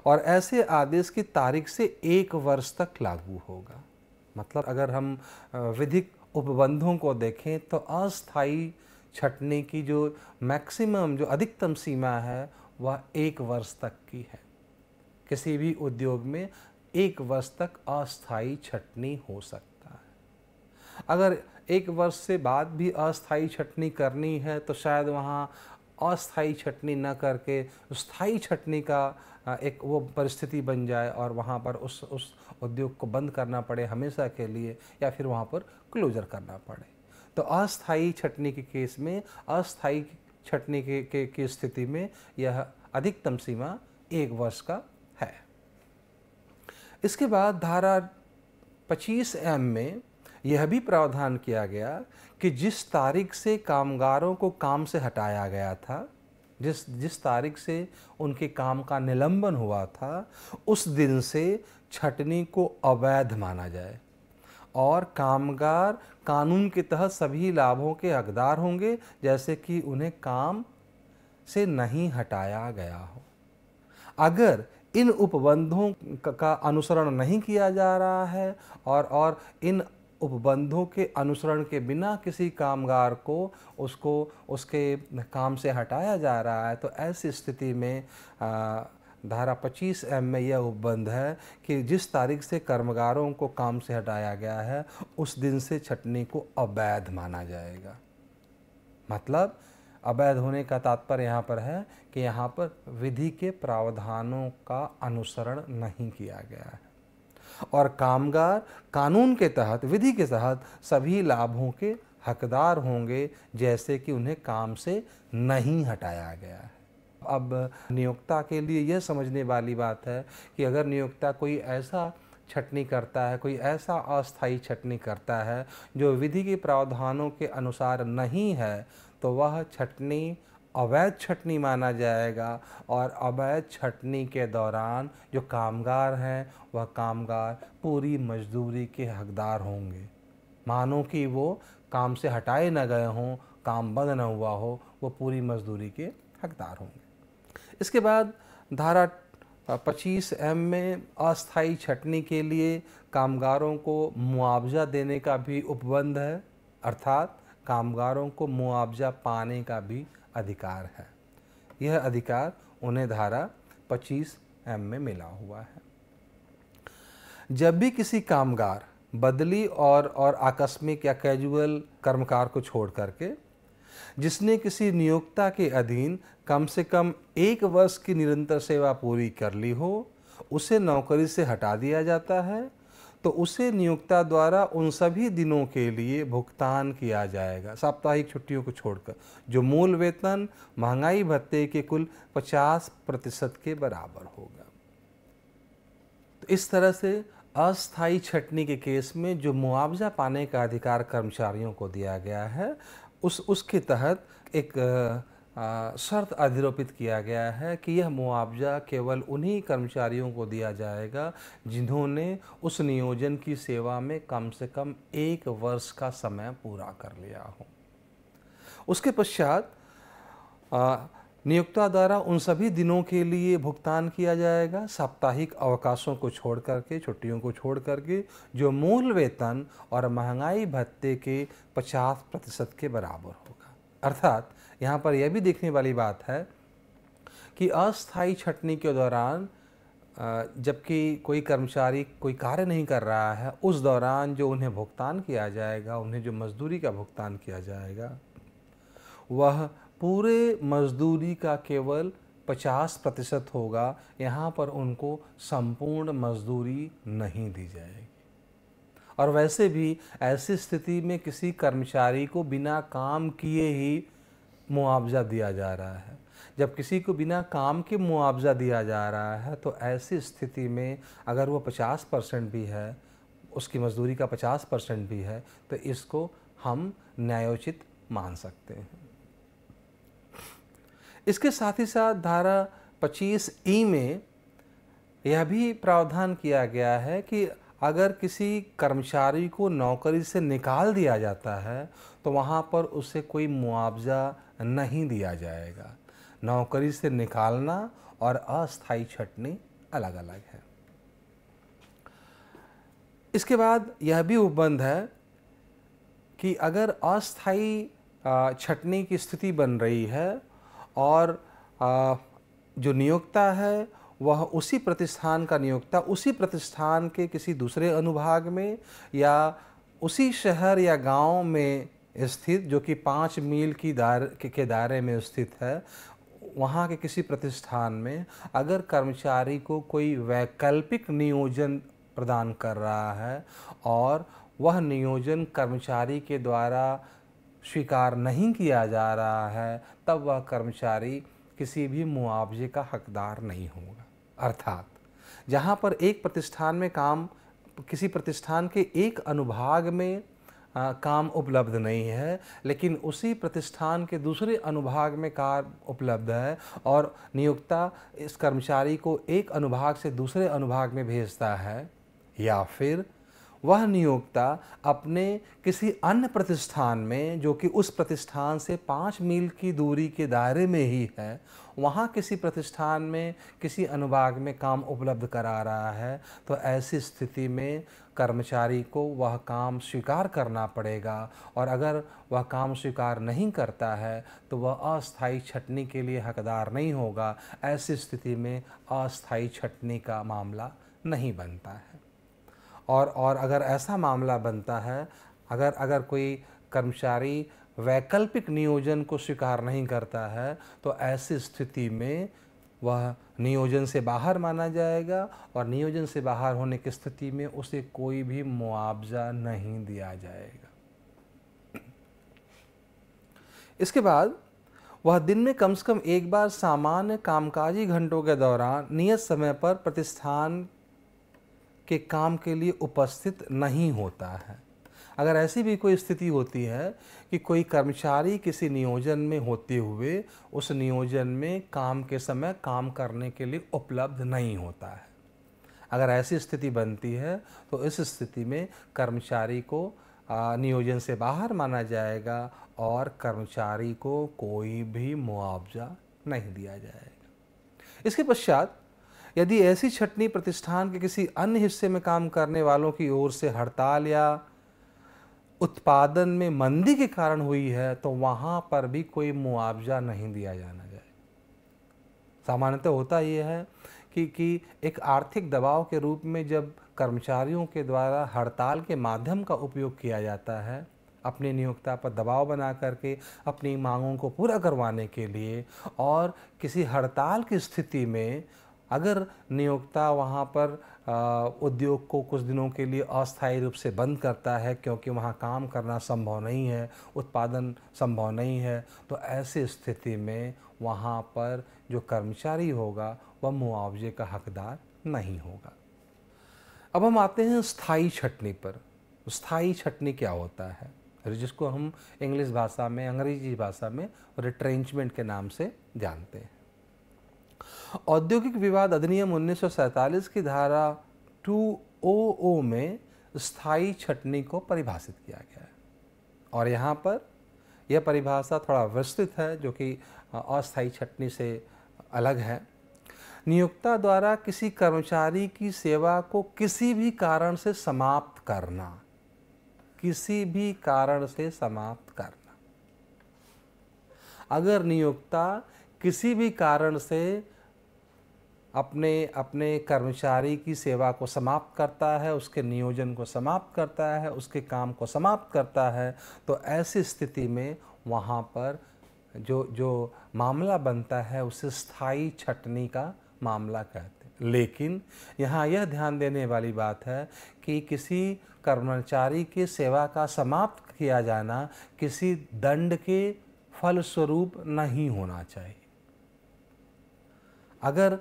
और ऐसे आदेश की तारीख से एक वर्ष तक लागू होगा मतलब अगर हम विधिक उपबंधों को देखें तो अस्थाई छटने की जो मैक्सिमम जो अधिकतम सीमा है वह एक वर्ष तक की है किसी भी उद्योग में एक वर्ष तक अस्थाई छटनी हो सकता है अगर एक वर्ष से बाद भी अस्थाई छटनी करनी है तो शायद वहाँ अस्थाई छटनी न करके स्थाई छटनी का एक वो परिस्थिति बन जाए और वहाँ पर उस उस उद्योग को बंद करना पड़े हमेशा के लिए या फिर वहाँ पर क्लोजर करना पड़े तो अस्थाई छटनी के केस में अस्थाई छटनी के, के, की स्थिति में यह अधिकतम सीमा एक वर्ष का है इसके बाद धारा 25 एम में यह भी प्रावधान किया गया कि जिस तारीख से कामगारों को काम से हटाया गया था जिस जिस तारीख से उनके काम का निलंबन हुआ था उस दिन से छटनी को अवैध माना जाए और कामगार कानून के तहत सभी लाभों के हकदार होंगे जैसे कि उन्हें काम से नहीं हटाया गया हो अगर इन उपबंधों का अनुसरण नहीं किया जा रहा है और और इन उपबंधों के अनुसरण के बिना किसी कामगार को उसको उसके काम से हटाया जा रहा है तो ऐसी स्थिति में आ, धारा 25 एम में यह उपबंध है कि जिस तारीख से कर्मगारों को काम से हटाया गया है उस दिन से छटनी को अवैध माना जाएगा मतलब अवैध होने का तात्पर्य यहाँ पर है कि यहाँ पर विधि के प्रावधानों का अनुसरण नहीं किया गया है और कामगार कानून के तहत विधि के तहत सभी लाभों के हकदार होंगे जैसे कि उन्हें काम से नहीं हटाया गया है अब नियोक्ता के लिए यह समझने वाली बात है कि अगर नियोक्ता कोई ऐसा छटनी करता है कोई ऐसा अस्थाई छटनी करता है जो विधि के प्रावधानों के अनुसार नहीं है तो वह छटनी अवैध छटनी माना जाएगा और अवैध छटनी के दौरान जो कामगार हैं वह कामगार पूरी मजदूरी के हकदार होंगे मानो कि वो काम से हटाए ना गए हों काम बंद ना हुआ हो वो पूरी मजदूरी के हकदार होंगे इसके बाद धारा पच्चीस एम में अस्थाई छटनी के लिए कामगारों को मुआवजा देने का भी उपबंध है अर्थात कामगारों को मुआवजा पाने का भी अधिकार है यह अधिकार उन्हें धारा 25 एम में मिला हुआ है जब भी किसी कामगार बदली और और आकस्मिक या कैजुअल कर्मकार को छोड़ करके जिसने किसी नियोक्ता के अधीन कम से कम एक वर्ष की निरंतर सेवा पूरी कर ली हो उसे नौकरी से हटा दिया जाता है तो उसे नियोक्ता द्वारा उन सभी दिनों के लिए भुगतान किया जाएगा साप्ताहिक छुट्टियों को छोड़कर जो मूल वेतन महंगाई भत्ते के कुल 50 प्रतिशत के बराबर होगा तो इस तरह से अस्थाई छटनी के केस में जो मुआवजा पाने का अधिकार कर्मचारियों को दिया गया है उस उसके तहत एक शर्त अधिरोपित किया गया है कि यह मुआवजा केवल उन्हीं कर्मचारियों को दिया जाएगा जिन्होंने उस नियोजन की सेवा में कम से कम एक वर्ष का समय पूरा कर लिया हो उसके पश्चात नियोक्ता द्वारा उन सभी दिनों के लिए भुगतान किया जाएगा साप्ताहिक अवकाशों को छोड़ करके छुट्टियों को छोड़ करके जो मूल वेतन और महंगाई भत्ते के 50 प्रतिशत के बराबर होगा अर्थात यहाँ पर यह भी देखने वाली बात है कि अस्थायी छटनी के दौरान जबकि कोई कर्मचारी कोई कार्य नहीं कर रहा है उस दौरान जो उन्हें भुगतान किया जाएगा उन्हें जो मजदूरी का भुगतान किया जाएगा वह पूरे मजदूरी का केवल 50 प्रतिशत होगा यहाँ पर उनको संपूर्ण मजदूरी नहीं दी जाएगी और वैसे भी ऐसी स्थिति में किसी कर्मचारी को बिना काम किए ही मुआवजा दिया जा रहा है जब किसी को बिना काम के मुआवजा दिया जा रहा है तो ऐसी स्थिति में अगर वो 50 परसेंट भी है उसकी मजदूरी का 50 परसेंट भी है तो इसको हम न्यायोचित मान सकते हैं इसके साथ ही साथ धारा 25 ई में यह भी प्रावधान किया गया है कि अगर किसी कर्मचारी को नौकरी से निकाल दिया जाता है तो वहाँ पर उसे कोई मुआवजा नहीं दिया जाएगा नौकरी से निकालना और अस्थाई छटनी अलग अलग है इसके बाद यह भी उपबंध है कि अगर अस्थाई छटनी की स्थिति बन रही है और जो नियोक्ता है वह उसी प्रतिष्ठान का नियोक्ता उसी प्रतिष्ठान के किसी दूसरे अनुभाग में या उसी शहर या गांव में स्थित जो कि पाँच मील की दायरे के दायरे में स्थित है वहाँ के किसी प्रतिष्ठान में अगर कर्मचारी को कोई वैकल्पिक नियोजन प्रदान कर रहा है और वह नियोजन कर्मचारी के द्वारा स्वीकार नहीं किया जा रहा है तब वह कर्मचारी किसी भी मुआवजे का हकदार नहीं होगा अर्थात जहाँ पर एक प्रतिष्ठान में काम किसी प्रतिष्ठान के एक अनुभाग में आ, काम उपलब्ध नहीं है लेकिन उसी प्रतिष्ठान के दूसरे अनुभाग में कार्य उपलब्ध है और नियोक्ता इस कर्मचारी को एक अनुभाग से दूसरे अनुभाग में भेजता है या फिर वह नियोक्ता अपने किसी अन्य प्रतिष्ठान में जो कि उस प्रतिष्ठान से पाँच मील की दूरी के दायरे में ही है वहाँ किसी प्रतिष्ठान में किसी अनुभाग में काम उपलब्ध करा रहा है तो ऐसी स्थिति में कर्मचारी को वह काम स्वीकार करना पड़ेगा और अगर वह काम स्वीकार नहीं करता है तो वह अस्थाई छटनी के लिए हकदार नहीं होगा ऐसी स्थिति में अस्थाई छटनी का मामला नहीं बनता है और और अगर ऐसा मामला बनता है अगर अगर कोई कर्मचारी वैकल्पिक नियोजन को स्वीकार नहीं करता है तो ऐसी स्थिति में वह नियोजन से बाहर माना जाएगा और नियोजन से बाहर होने की स्थिति में उसे कोई भी मुआवजा नहीं दिया जाएगा इसके बाद वह दिन में कम से कम एक बार सामान्य कामकाजी घंटों के दौरान नियत समय पर प्रतिष्ठान के काम के लिए उपस्थित नहीं होता है अगर ऐसी भी कोई स्थिति होती है कि कोई कर्मचारी किसी नियोजन में होते हुए उस नियोजन में काम के समय काम करने के लिए उपलब्ध नहीं होता है अगर ऐसी स्थिति बनती है तो इस स्थिति में कर्मचारी को नियोजन से बाहर माना जाएगा और कर्मचारी को कोई भी मुआवजा नहीं दिया जाएगा इसके पश्चात यदि ऐसी छटनी प्रतिष्ठान के किसी अन्य हिस्से में काम करने वालों की ओर से हड़ताल या उत्पादन में मंदी के कारण हुई है तो वहाँ पर भी कोई मुआवजा नहीं दिया जाना जाए सामान्यतः होता यह है कि कि एक आर्थिक दबाव के रूप में जब कर्मचारियों के द्वारा हड़ताल के माध्यम का उपयोग किया जाता है अपने नियोक्ता पर दबाव बना करके अपनी मांगों को पूरा करवाने के लिए और किसी हड़ताल की स्थिति में अगर नियोक्ता वहाँ पर उद्योग को कुछ दिनों के लिए अस्थायी रूप से बंद करता है क्योंकि वहाँ काम करना संभव नहीं है उत्पादन संभव नहीं है तो ऐसी स्थिति में वहाँ पर जो कर्मचारी होगा वह मुआवजे का हकदार नहीं होगा अब हम आते हैं स्थाई छटनी पर स्थाई छटनी क्या होता है जिसको हम इंग्लिश भाषा में अंग्रेजी भाषा में रिट्रेंचमेंट के नाम से जानते हैं औद्योगिक विवाद अधिनियम उन्नीस की धारा टू ओ ओ में स्थायी छटनी को परिभाषित किया गया है और यहाँ पर यह परिभाषा थोड़ा विस्तृत है जो कि अस्थायी छटनी से अलग है नियोक्ता द्वारा किसी कर्मचारी की सेवा को किसी भी कारण से समाप्त करना किसी भी कारण से समाप्त करना अगर नियोक्ता किसी भी कारण से अपने अपने कर्मचारी की सेवा को समाप्त करता है उसके नियोजन को समाप्त करता है उसके काम को समाप्त करता है तो ऐसी स्थिति में वहाँ पर जो जो मामला बनता है उसे स्थायी छटनी का मामला कहते हैं लेकिन यहाँ यह ध्यान देने वाली बात है कि किसी कर्मचारी की सेवा का समाप्त किया जाना किसी दंड के फलस्वरूप नहीं होना चाहिए अगर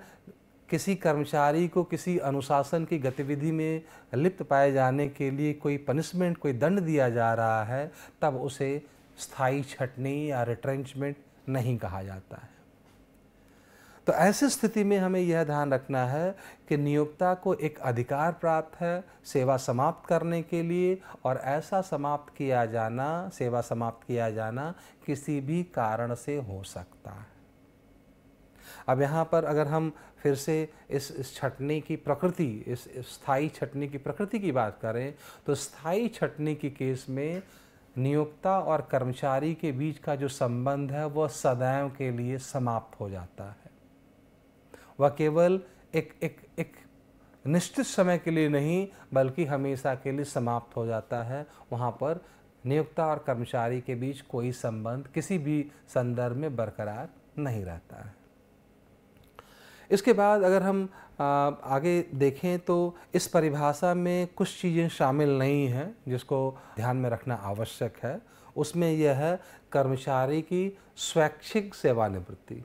किसी कर्मचारी को किसी अनुशासन की गतिविधि में लिप्त पाए जाने के लिए कोई पनिशमेंट कोई दंड दिया जा रहा है तब उसे स्थायी छटनी या रिट्रेंचमेंट नहीं कहा जाता है तो ऐसी स्थिति में हमें यह ध्यान रखना है कि नियोक्ता को एक अधिकार प्राप्त है सेवा समाप्त करने के लिए और ऐसा समाप्त किया जाना सेवा समाप्त किया जाना किसी भी कारण से हो सकता है अब यहाँ पर अगर हम फिर से इस इस छटनी की प्रकृति इस स्थाई छटनी की प्रकृति की बात करें तो स्थाई छटनी के केस में नियोक्ता और कर्मचारी के बीच का जो संबंध है वह सदैव के लिए समाप्त हो जाता है वह केवल एक एक एक निश्चित समय के लिए नहीं बल्कि हमेशा के लिए समाप्त हो जाता है वहाँ पर नियोक्ता और कर्मचारी के बीच कोई संबंध किसी भी संदर्भ में बरकरार नहीं रहता है इसके बाद अगर हम आगे देखें तो इस परिभाषा में कुछ चीज़ें शामिल नहीं हैं जिसको ध्यान में रखना आवश्यक है उसमें यह है कर्मचारी की स्वैच्छिक सेवानिवृत्ति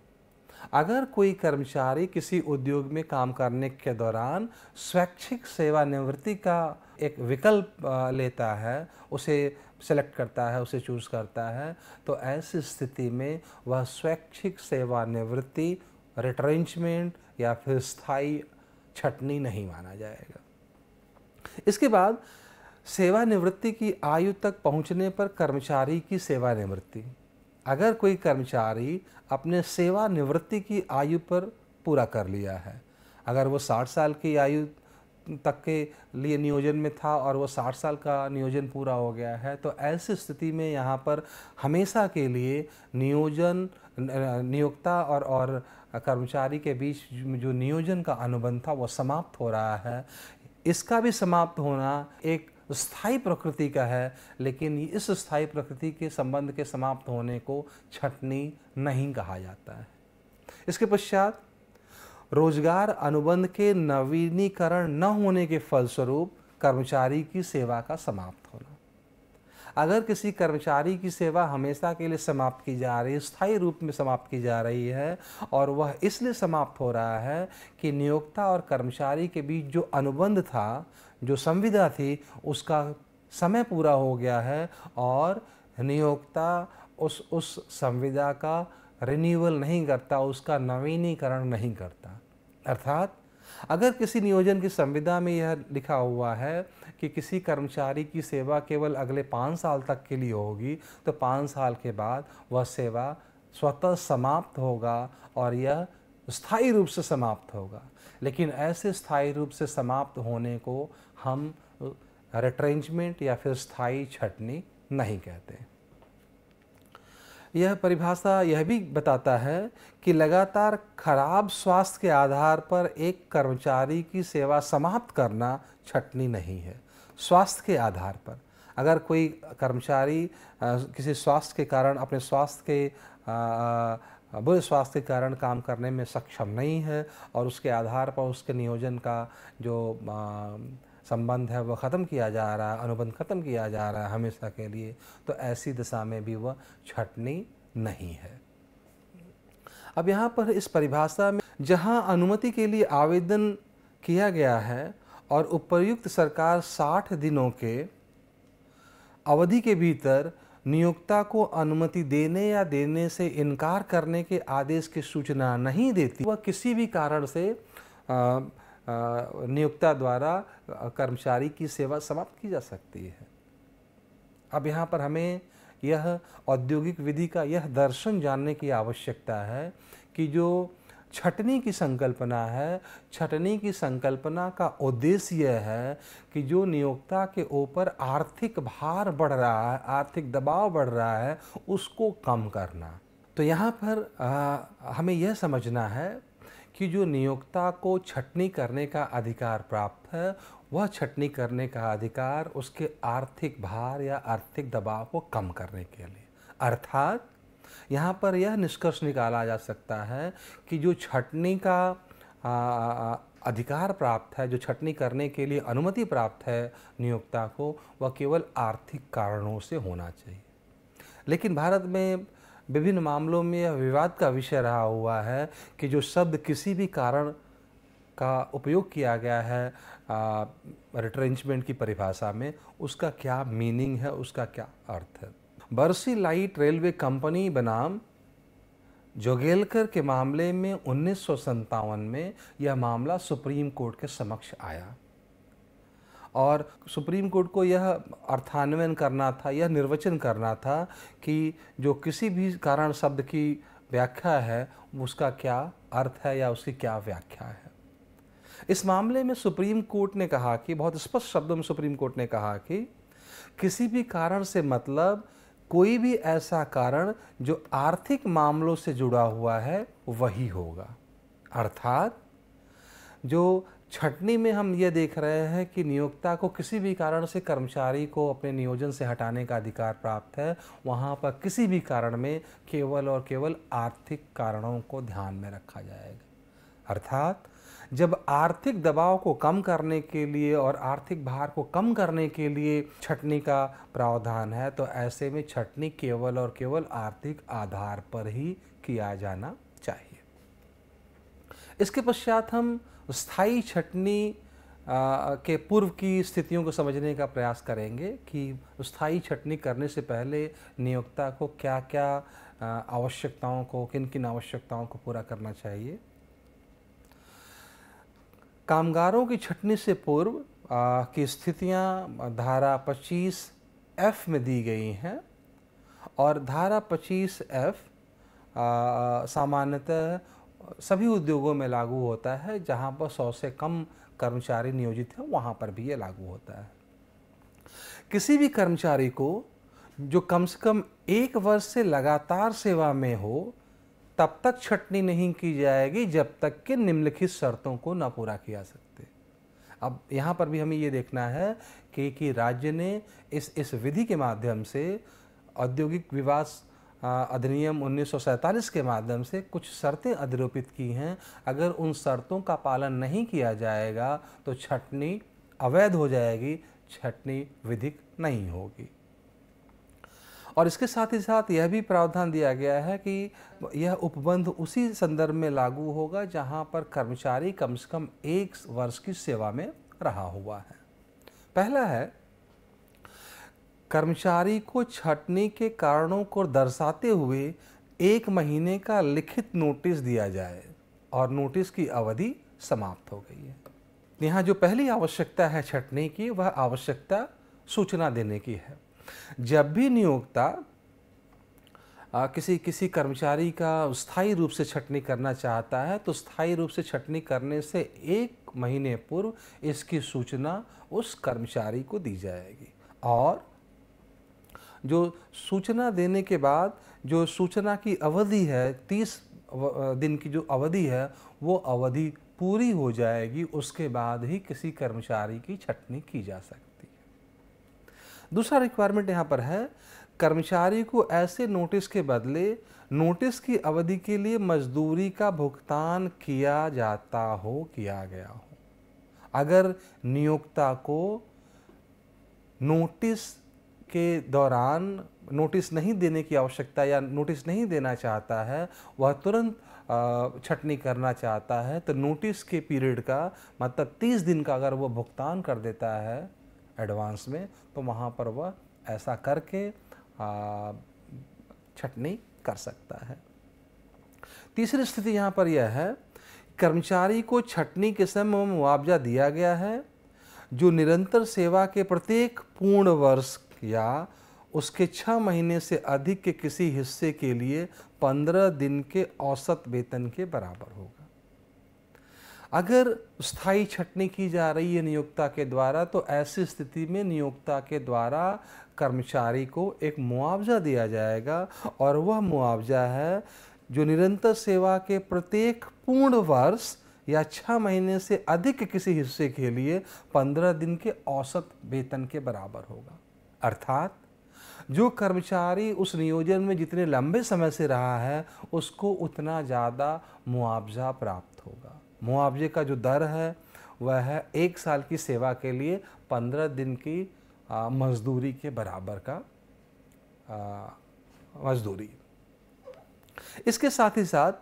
अगर कोई कर्मचारी किसी उद्योग में काम करने के दौरान स्वैच्छिक सेवानिवृत्ति का एक विकल्प लेता है उसे सेलेक्ट करता है उसे चूज़ करता है तो ऐसी स्थिति में वह स्वैच्छिक सेवानिवृत्ति रिट्रेंचमेंट या फिर स्थायी छटनी नहीं माना जाएगा इसके बाद सेवानिवृत्ति की आयु तक पहुंचने पर कर्मचारी की सेवानिवृत्ति अगर कोई कर्मचारी अपने सेवानिवृत्ति की आयु पर पूरा कर लिया है अगर वो साठ साल की आयु तक के लिए नियोजन में था और वो 60 साल का नियोजन पूरा हो गया है तो ऐसी स्थिति में यहाँ पर हमेशा के लिए नियोजन नियोक्ता और और कर्मचारी के बीच जो नियोजन का अनुबंध था वो समाप्त हो रहा है इसका भी समाप्त होना एक स्थायी प्रकृति का है लेकिन इस स्थायी प्रकृति के संबंध के समाप्त होने को छटनी नहीं कहा जाता है इसके पश्चात रोजगार अनुबंध के नवीनीकरण न होने के फलस्वरूप कर्मचारी की सेवा का समाप्त होना अगर किसी कर्मचारी की सेवा हमेशा के लिए समाप्त की जा रही है स्थायी रूप में समाप्त की जा रही है और वह इसलिए समाप्त हो रहा है कि नियोक्ता और कर्मचारी के बीच जो अनुबंध था जो संविदा थी उसका समय पूरा हो गया है और नियोक्ता उस उस संविदा का रिन्यूअल नहीं करता उसका नवीनीकरण नहीं करता अर्थात अगर किसी नियोजन की संविदा में यह लिखा हुआ है कि किसी कर्मचारी की सेवा केवल अगले पाँच साल तक के लिए होगी तो पाँच साल के बाद वह सेवा स्वतः समाप्त होगा और यह स्थायी रूप से समाप्त होगा लेकिन ऐसे स्थायी रूप से समाप्त होने को हम रिट्रेंचमेंट या फिर स्थायी छटनी नहीं कहते यह परिभाषा यह भी बताता है कि लगातार खराब स्वास्थ्य के आधार पर एक कर्मचारी की सेवा समाप्त करना छटनी नहीं है स्वास्थ्य के आधार पर अगर कोई कर्मचारी किसी स्वास्थ्य के कारण अपने स्वास्थ्य के बुरे स्वास्थ्य के कारण काम करने में सक्षम नहीं है और उसके आधार पर उसके नियोजन का जो संबंध है वह ख़त्म किया जा रहा है अनुबंध ख़त्म किया जा रहा है हमेशा के लिए तो ऐसी दशा में भी वह छटनी नहीं है अब यहाँ पर इस परिभाषा में जहाँ अनुमति के लिए आवेदन किया गया है और उपयुक्त सरकार 60 दिनों के अवधि के भीतर नियोक्ता को अनुमति देने या देने से इनकार करने के आदेश की सूचना नहीं देती वह किसी भी कारण से नियोक्ता द्वारा कर्मचारी की सेवा समाप्त की जा सकती है अब यहाँ पर हमें यह औद्योगिक विधि का यह दर्शन जानने की आवश्यकता है कि जो छटनी की संकल्पना है छटनी की संकल्पना का उद्देश्य यह है कि जो नियोक्ता के ऊपर आर्थिक भार बढ़ रहा है आर्थिक दबाव बढ़ रहा है उसको कम करना तो यहाँ पर आ, हमें यह समझना है कि जो नियोक्ता को छटनी करने का अधिकार प्राप्त है वह छटनी करने का अधिकार उसके आर्थिक भार या आर्थिक दबाव को कम करने के लिए अर्थात यहाँ पर यह निष्कर्ष निकाला जा सकता है कि जो छटनी का आ, अधिकार प्राप्त है जो छटनी करने के लिए अनुमति प्राप्त है नियोक्ता को वह केवल आर्थिक कारणों से होना चाहिए लेकिन भारत में विभिन्न मामलों में यह विवाद का विषय रहा हुआ है कि जो शब्द किसी भी कारण का उपयोग किया गया है रिट्रेंचमेंट की परिभाषा में उसका क्या मीनिंग है उसका क्या अर्थ है बरसी लाइट रेलवे कंपनी बनाम जोगेलकर के मामले में उन्नीस में यह मामला सुप्रीम कोर्ट के समक्ष आया और सुप्रीम कोर्ट को यह अर्थान्वयन करना था यह निर्वचन करना था कि जो किसी भी कारण शब्द की व्याख्या है उसका क्या अर्थ है या उसकी क्या व्याख्या है इस मामले में सुप्रीम कोर्ट ने कहा कि बहुत स्पष्ट शब्दों में सुप्रीम कोर्ट ने कहा कि किसी भी कारण से मतलब कोई भी ऐसा कारण जो आर्थिक मामलों से जुड़ा हुआ है वही होगा अर्थात जो छटनी में हम ये देख रहे हैं कि नियोक्ता को किसी भी कारण से कर्मचारी को अपने नियोजन से हटाने का अधिकार प्राप्त है वहाँ पर किसी भी कारण में केवल और केवल आर्थिक कारणों को ध्यान में रखा जाएगा अर्थात जब आर्थिक दबाव को कम करने के लिए और आर्थिक भार को कम करने के लिए छटनी का प्रावधान है तो ऐसे में छटनी केवल और केवल आर्थिक आधार पर ही किया जाना चाहिए इसके पश्चात हम तो स्थाई छटनी के पूर्व की स्थितियों को समझने का प्रयास करेंगे कि स्थायी छटनी करने से पहले नियोक्ता को क्या क्या आवश्यकताओं को किन किन आवश्यकताओं को पूरा करना चाहिए कामगारों की छटनी से पूर्व की स्थितियां धारा 25 एफ में दी गई हैं और धारा 25 एफ सामान्यतः सभी उद्योगों में लागू होता है जहां पर सौ से कम कर्मचारी नियोजित हैं वहां पर भी ये लागू होता है किसी भी कर्मचारी को जो कम से कम एक वर्ष से लगातार सेवा में हो तब तक छटनी नहीं की जाएगी जब तक कि निम्नलिखित शर्तों को ना पूरा किया सकते अब यहाँ पर भी हमें ये देखना है कि, कि राज्य ने इस इस विधि के माध्यम से औद्योगिक विवाद अधिनियम उन्नीस के माध्यम से कुछ शर्तें अधिरोपित की हैं अगर उन शर्तों का पालन नहीं किया जाएगा तो छटनी अवैध हो जाएगी छटनी विधिक नहीं होगी और इसके साथ ही साथ यह भी प्रावधान दिया गया है कि यह उपबंध उसी संदर्भ में लागू होगा जहां पर कर्मचारी कम से कम एक वर्ष की सेवा में रहा हुआ है पहला है कर्मचारी को छटने के कारणों को दर्शाते हुए एक महीने का लिखित नोटिस दिया जाए और नोटिस की अवधि समाप्त हो गई है यहाँ जो पहली आवश्यकता है छटने की वह आवश्यकता सूचना देने की है जब भी नियोक्ता आ, किसी किसी कर्मचारी का स्थायी रूप से छटनी करना चाहता है तो स्थायी रूप से छटनी करने से एक महीने पूर्व इसकी सूचना उस कर्मचारी को दी जाएगी और जो सूचना देने के बाद जो सूचना की अवधि है तीस दिन की जो अवधि है वो अवधि पूरी हो जाएगी उसके बाद ही किसी कर्मचारी की छटनी की जा सकती है दूसरा रिक्वायरमेंट यहाँ पर है कर्मचारी को ऐसे नोटिस के बदले नोटिस की अवधि के लिए मजदूरी का भुगतान किया जाता हो किया गया हो अगर नियोक्ता को नोटिस के दौरान नोटिस नहीं देने की आवश्यकता या नोटिस नहीं देना चाहता है वह तुरंत छटनी करना चाहता है तो नोटिस के पीरियड का मतलब तीस दिन का अगर वह भुगतान कर देता है एडवांस में तो वहाँ पर वह ऐसा करके छटनी कर सकता है तीसरी स्थिति यहाँ पर यह है कर्मचारी को छटनी के समय मुआवजा दिया गया है जो निरंतर सेवा के प्रत्येक पूर्ण वर्ष या उसके छः महीने से अधिक के किसी हिस्से के लिए पंद्रह दिन के औसत वेतन के बराबर होगा अगर स्थायी छटनी की जा रही है नियोक्ता के द्वारा तो ऐसी स्थिति में नियोक्ता के द्वारा कर्मचारी को एक मुआवजा दिया जाएगा और वह मुआवजा है जो निरंतर सेवा के प्रत्येक पूर्ण वर्ष या छः महीने से अधिक किसी हिस्से के लिए पंद्रह दिन के औसत वेतन के बराबर होगा अर्थात जो कर्मचारी उस नियोजन में जितने लंबे समय से रहा है उसको उतना ज़्यादा मुआवजा प्राप्त होगा मुआवजे का जो दर है वह है एक साल की सेवा के लिए पंद्रह दिन की मजदूरी के बराबर का मजदूरी इसके साथ ही साथ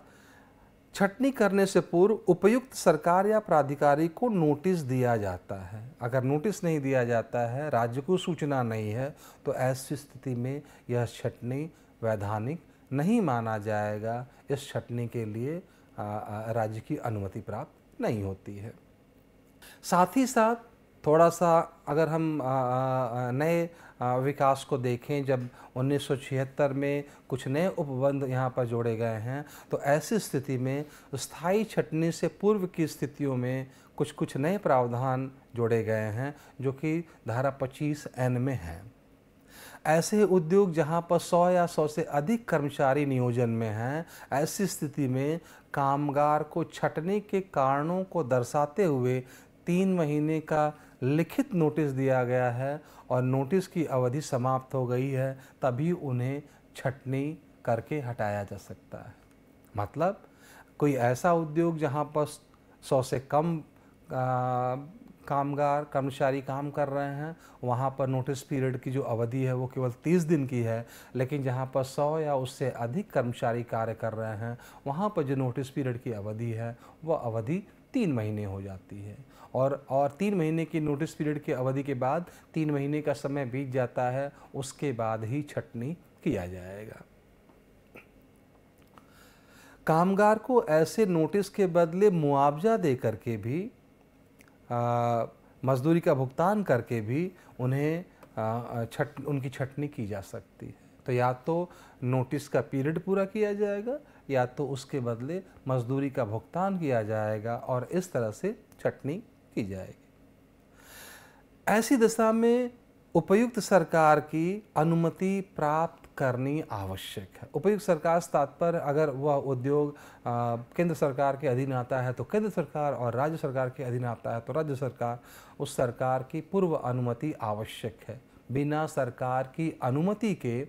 छटनी करने से पूर्व उपयुक्त सरकार या प्राधिकारी को नोटिस दिया जाता है अगर नोटिस नहीं दिया जाता है राज्य को सूचना नहीं है तो ऐसी स्थिति में यह छटनी वैधानिक नहीं माना जाएगा इस छटनी के लिए राज्य की अनुमति प्राप्त नहीं होती है साथ ही साथ थोड़ा सा अगर हम नए विकास को देखें जब 1976 में कुछ नए उपबंध यहाँ पर जोड़े गए हैं तो ऐसी स्थिति में स्थायी छटनी से पूर्व की स्थितियों में कुछ कुछ नए प्रावधान जोड़े गए हैं जो कि धारा 25 एन में हैं ऐसे उद्योग जहाँ पर 100 या 100 से अधिक कर्मचारी नियोजन में हैं ऐसी स्थिति में कामगार को छटने के कारणों को दर्शाते हुए तीन महीने का लिखित नोटिस दिया गया है और नोटिस की अवधि समाप्त हो गई है तभी उन्हें छटनी करके हटाया जा सकता है मतलब कोई ऐसा उद्योग जहाँ पर सौ से कम आ, कामगार कर्मचारी काम कर रहे हैं वहाँ पर नोटिस पीरियड की जो अवधि है वो केवल तीस दिन की है लेकिन जहाँ पर सौ या उससे अधिक कर्मचारी कार्य कर रहे हैं वहाँ पर जो नोटिस पीरियड की अवधि है वह अवधि तीन महीने हो जाती है और और तीन महीने की नोटिस पीरियड की अवधि के बाद तीन महीने का समय बीत जाता है उसके बाद ही छटनी किया जाएगा कामगार को ऐसे नोटिस के बदले मुआवजा दे करके भी मजदूरी का भुगतान करके भी उन्हें छट उनकी छटनी की जा सकती है तो या तो नोटिस का पीरियड पूरा किया जाएगा या तो उसके बदले मजदूरी का भुगतान किया जाएगा और इस तरह से छटनी की जाएगी ऐसी दशा में उपयुक्त सरकार की अनुमति प्राप्त करनी आवश्यक है उपयुक्त सरकार से तात्पर्य अगर वह उद्योग केंद्र सरकार के अधीन आता है तो केंद्र सरकार और राज्य सरकार के अधीन आता है तो राज्य सरकार उस सरकार की पूर्व अनुमति आवश्यक है बिना सरकार की अनुमति के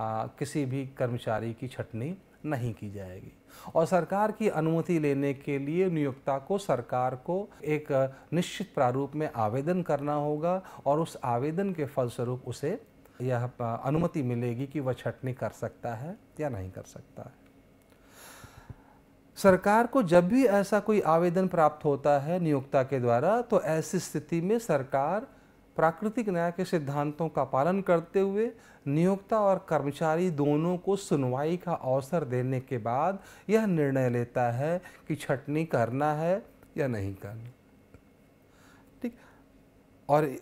आ, किसी भी कर्मचारी की छटनी नहीं की जाएगी और सरकार की अनुमति लेने के लिए नियोक्ता को सरकार को एक निश्चित प्रारूप में आवेदन करना होगा और उस आवेदन के फलस्वरूप उसे यह अनुमति मिलेगी कि वह छटनी कर सकता है या नहीं कर सकता है सरकार को जब भी ऐसा कोई आवेदन प्राप्त होता है नियोक्ता के द्वारा तो ऐसी स्थिति में सरकार प्राकृतिक न्याय के सिद्धांतों का पालन करते हुए नियोक्ता और कर्मचारी दोनों को सुनवाई का अवसर देने के बाद यह निर्णय लेता है कि छटनी करना है या नहीं करना ठीक और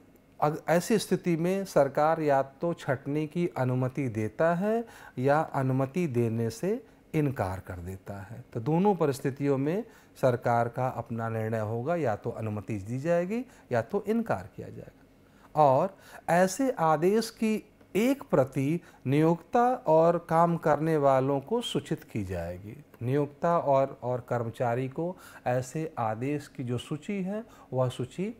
ऐसी स्थिति में सरकार या तो छटनी की अनुमति देता है या अनुमति देने से इनकार कर देता है तो दोनों परिस्थितियों में सरकार का अपना निर्णय होगा या तो अनुमति दी जाएगी या तो इनकार किया जाएगा और ऐसे आदेश की एक प्रति नियोक्ता और काम करने वालों को सूचित की जाएगी नियोक्ता और और कर्मचारी को ऐसे आदेश की जो सूची है वह सूची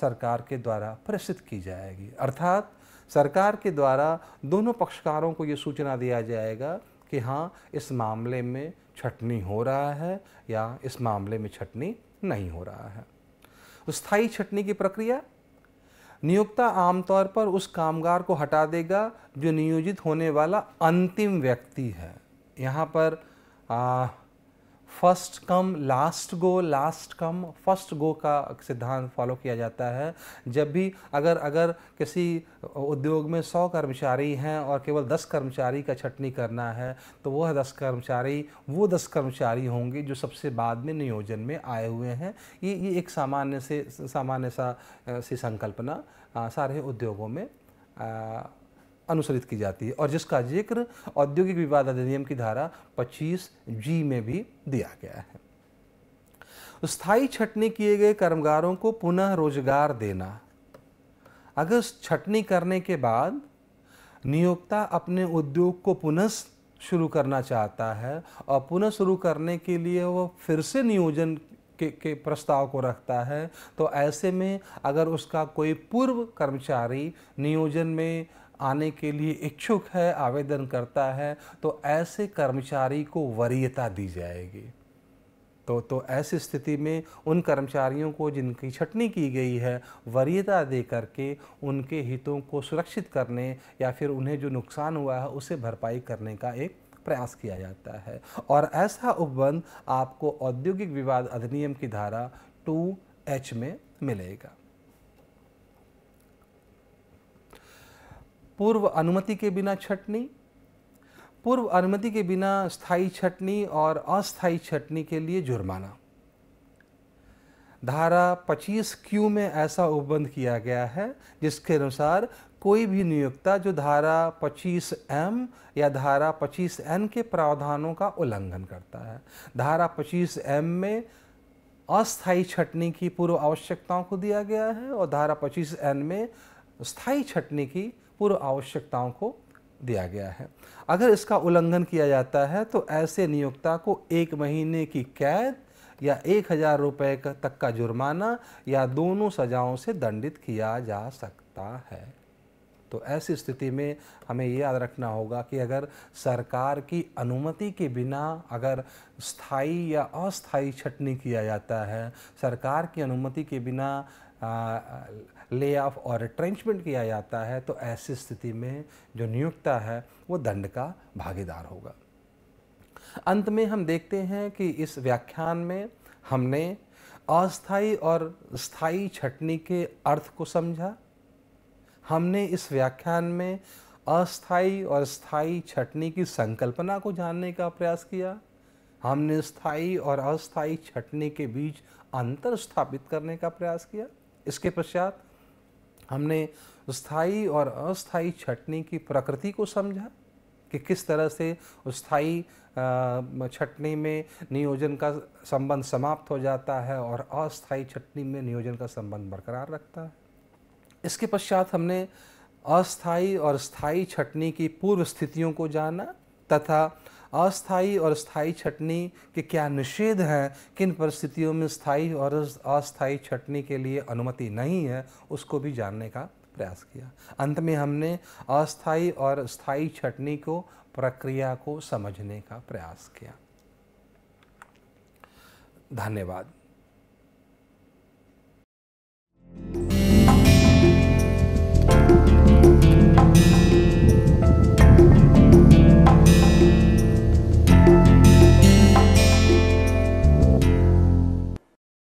सरकार के द्वारा प्रेषित की जाएगी अर्थात सरकार के द्वारा दोनों पक्षकारों को ये सूचना दिया जाएगा कि हाँ इस मामले में छटनी हो रहा है या इस मामले में छटनी नहीं हो रहा है स्थायी छटनी की प्रक्रिया नियोक्ता आमतौर पर उस कामगार को हटा देगा जो नियोजित होने वाला अंतिम व्यक्ति है यहाँ पर आ, first come last go last come first go का सिद्धांत फॉलो किया जाता है जब भी अगर अगर किसी उद्योग में सौ कर्मचारी हैं और केवल दस कर्मचारी का छटनी करना है तो वह दस कर्मचारी वो दस कर्मचारी होंगे जो सबसे बाद में नियोजन में आए हुए हैं ये ये एक सामान्य से सामान्य सा सी संकल्पना सारे उद्योगों में आ, अनुसरित की जाती है और जिसका जिक्र औद्योगिक विवाद अधिनियम की धारा 25 जी में भी दिया गया है स्थायी छटनी किए गए कर्मगारों को पुनः रोजगार देना अगर छटनी करने के बाद नियोक्ता अपने उद्योग को पुनः शुरू करना चाहता है और पुनः शुरू करने के लिए वह फिर से नियोजन के, के प्रस्ताव को रखता है तो ऐसे में अगर उसका कोई पूर्व कर्मचारी नियोजन में आने के लिए इच्छुक है आवेदन करता है तो ऐसे कर्मचारी को वरीयता दी जाएगी तो तो ऐसी स्थिति में उन कर्मचारियों को जिनकी छटनी की गई है वरीयता दे करके उनके हितों को सुरक्षित करने या फिर उन्हें जो नुकसान हुआ है उसे भरपाई करने का एक प्रयास किया जाता है और ऐसा उपबंध आपको औद्योगिक विवाद अधिनियम की धारा टू एच में मिलेगा पूर्व अनुमति के बिना छटनी पूर्व अनुमति के बिना स्थायी छटनी और अस्थायी छटनी के लिए जुर्माना धारा 25 क्यू में ऐसा उपबंध किया गया है जिसके अनुसार कोई भी नियोक्ता जो धारा 25 एम या धारा 25 एन के प्रावधानों का उल्लंघन करता है धारा 25 एम में अस्थायी छटनी की पूर्व आवश्यकताओं को दिया गया है और धारा 25 एन में स्थायी छटनी की पूर्व आवश्यकताओं को दिया गया है अगर इसका उल्लंघन किया जाता है तो ऐसे नियोक्ता को एक महीने की कैद या एक हज़ार रुपये तक का जुर्माना या दोनों सजाओं से दंडित किया जा सकता है तो ऐसी स्थिति में हमें याद रखना होगा कि अगर सरकार की अनुमति के बिना अगर स्थायी या अस्थायी छटनी किया जाता है सरकार की अनुमति के बिना ले ऑफ और रिट्रेंचमेंट किया जाता है तो ऐसी स्थिति में जो नियुक्ता है वो दंड का भागीदार होगा अंत में हम देखते हैं कि इस व्याख्यान में हमने अस्थाई और स्थाई छटनी के अर्थ को समझा हमने इस व्याख्यान में अस्थाई और स्थाई छटनी की संकल्पना को जानने का प्रयास किया हमने स्थाई और अस्थाई छटनी के बीच अंतर स्थापित करने का प्रयास किया इसके पश्चात हमने स्थायी और अस्थायी छटनी की प्रकृति को समझा कि किस तरह से स्थायी छटनी में नियोजन का संबंध समाप्त हो जाता है और अस्थायी छटनी में नियोजन का संबंध बरकरार रखता है इसके पश्चात हमने अस्थायी और स्थायी छटनी की पूर्व स्थितियों को जाना तथा अस्थाई और स्थाई छटनी के क्या निषेध हैं किन परिस्थितियों में स्थाई और अस्थाई छटनी के लिए अनुमति नहीं है उसको भी जानने का प्रयास किया अंत में हमने अस्थाई और स्थाई छटनी को प्रक्रिया को समझने का प्रयास किया धन्यवाद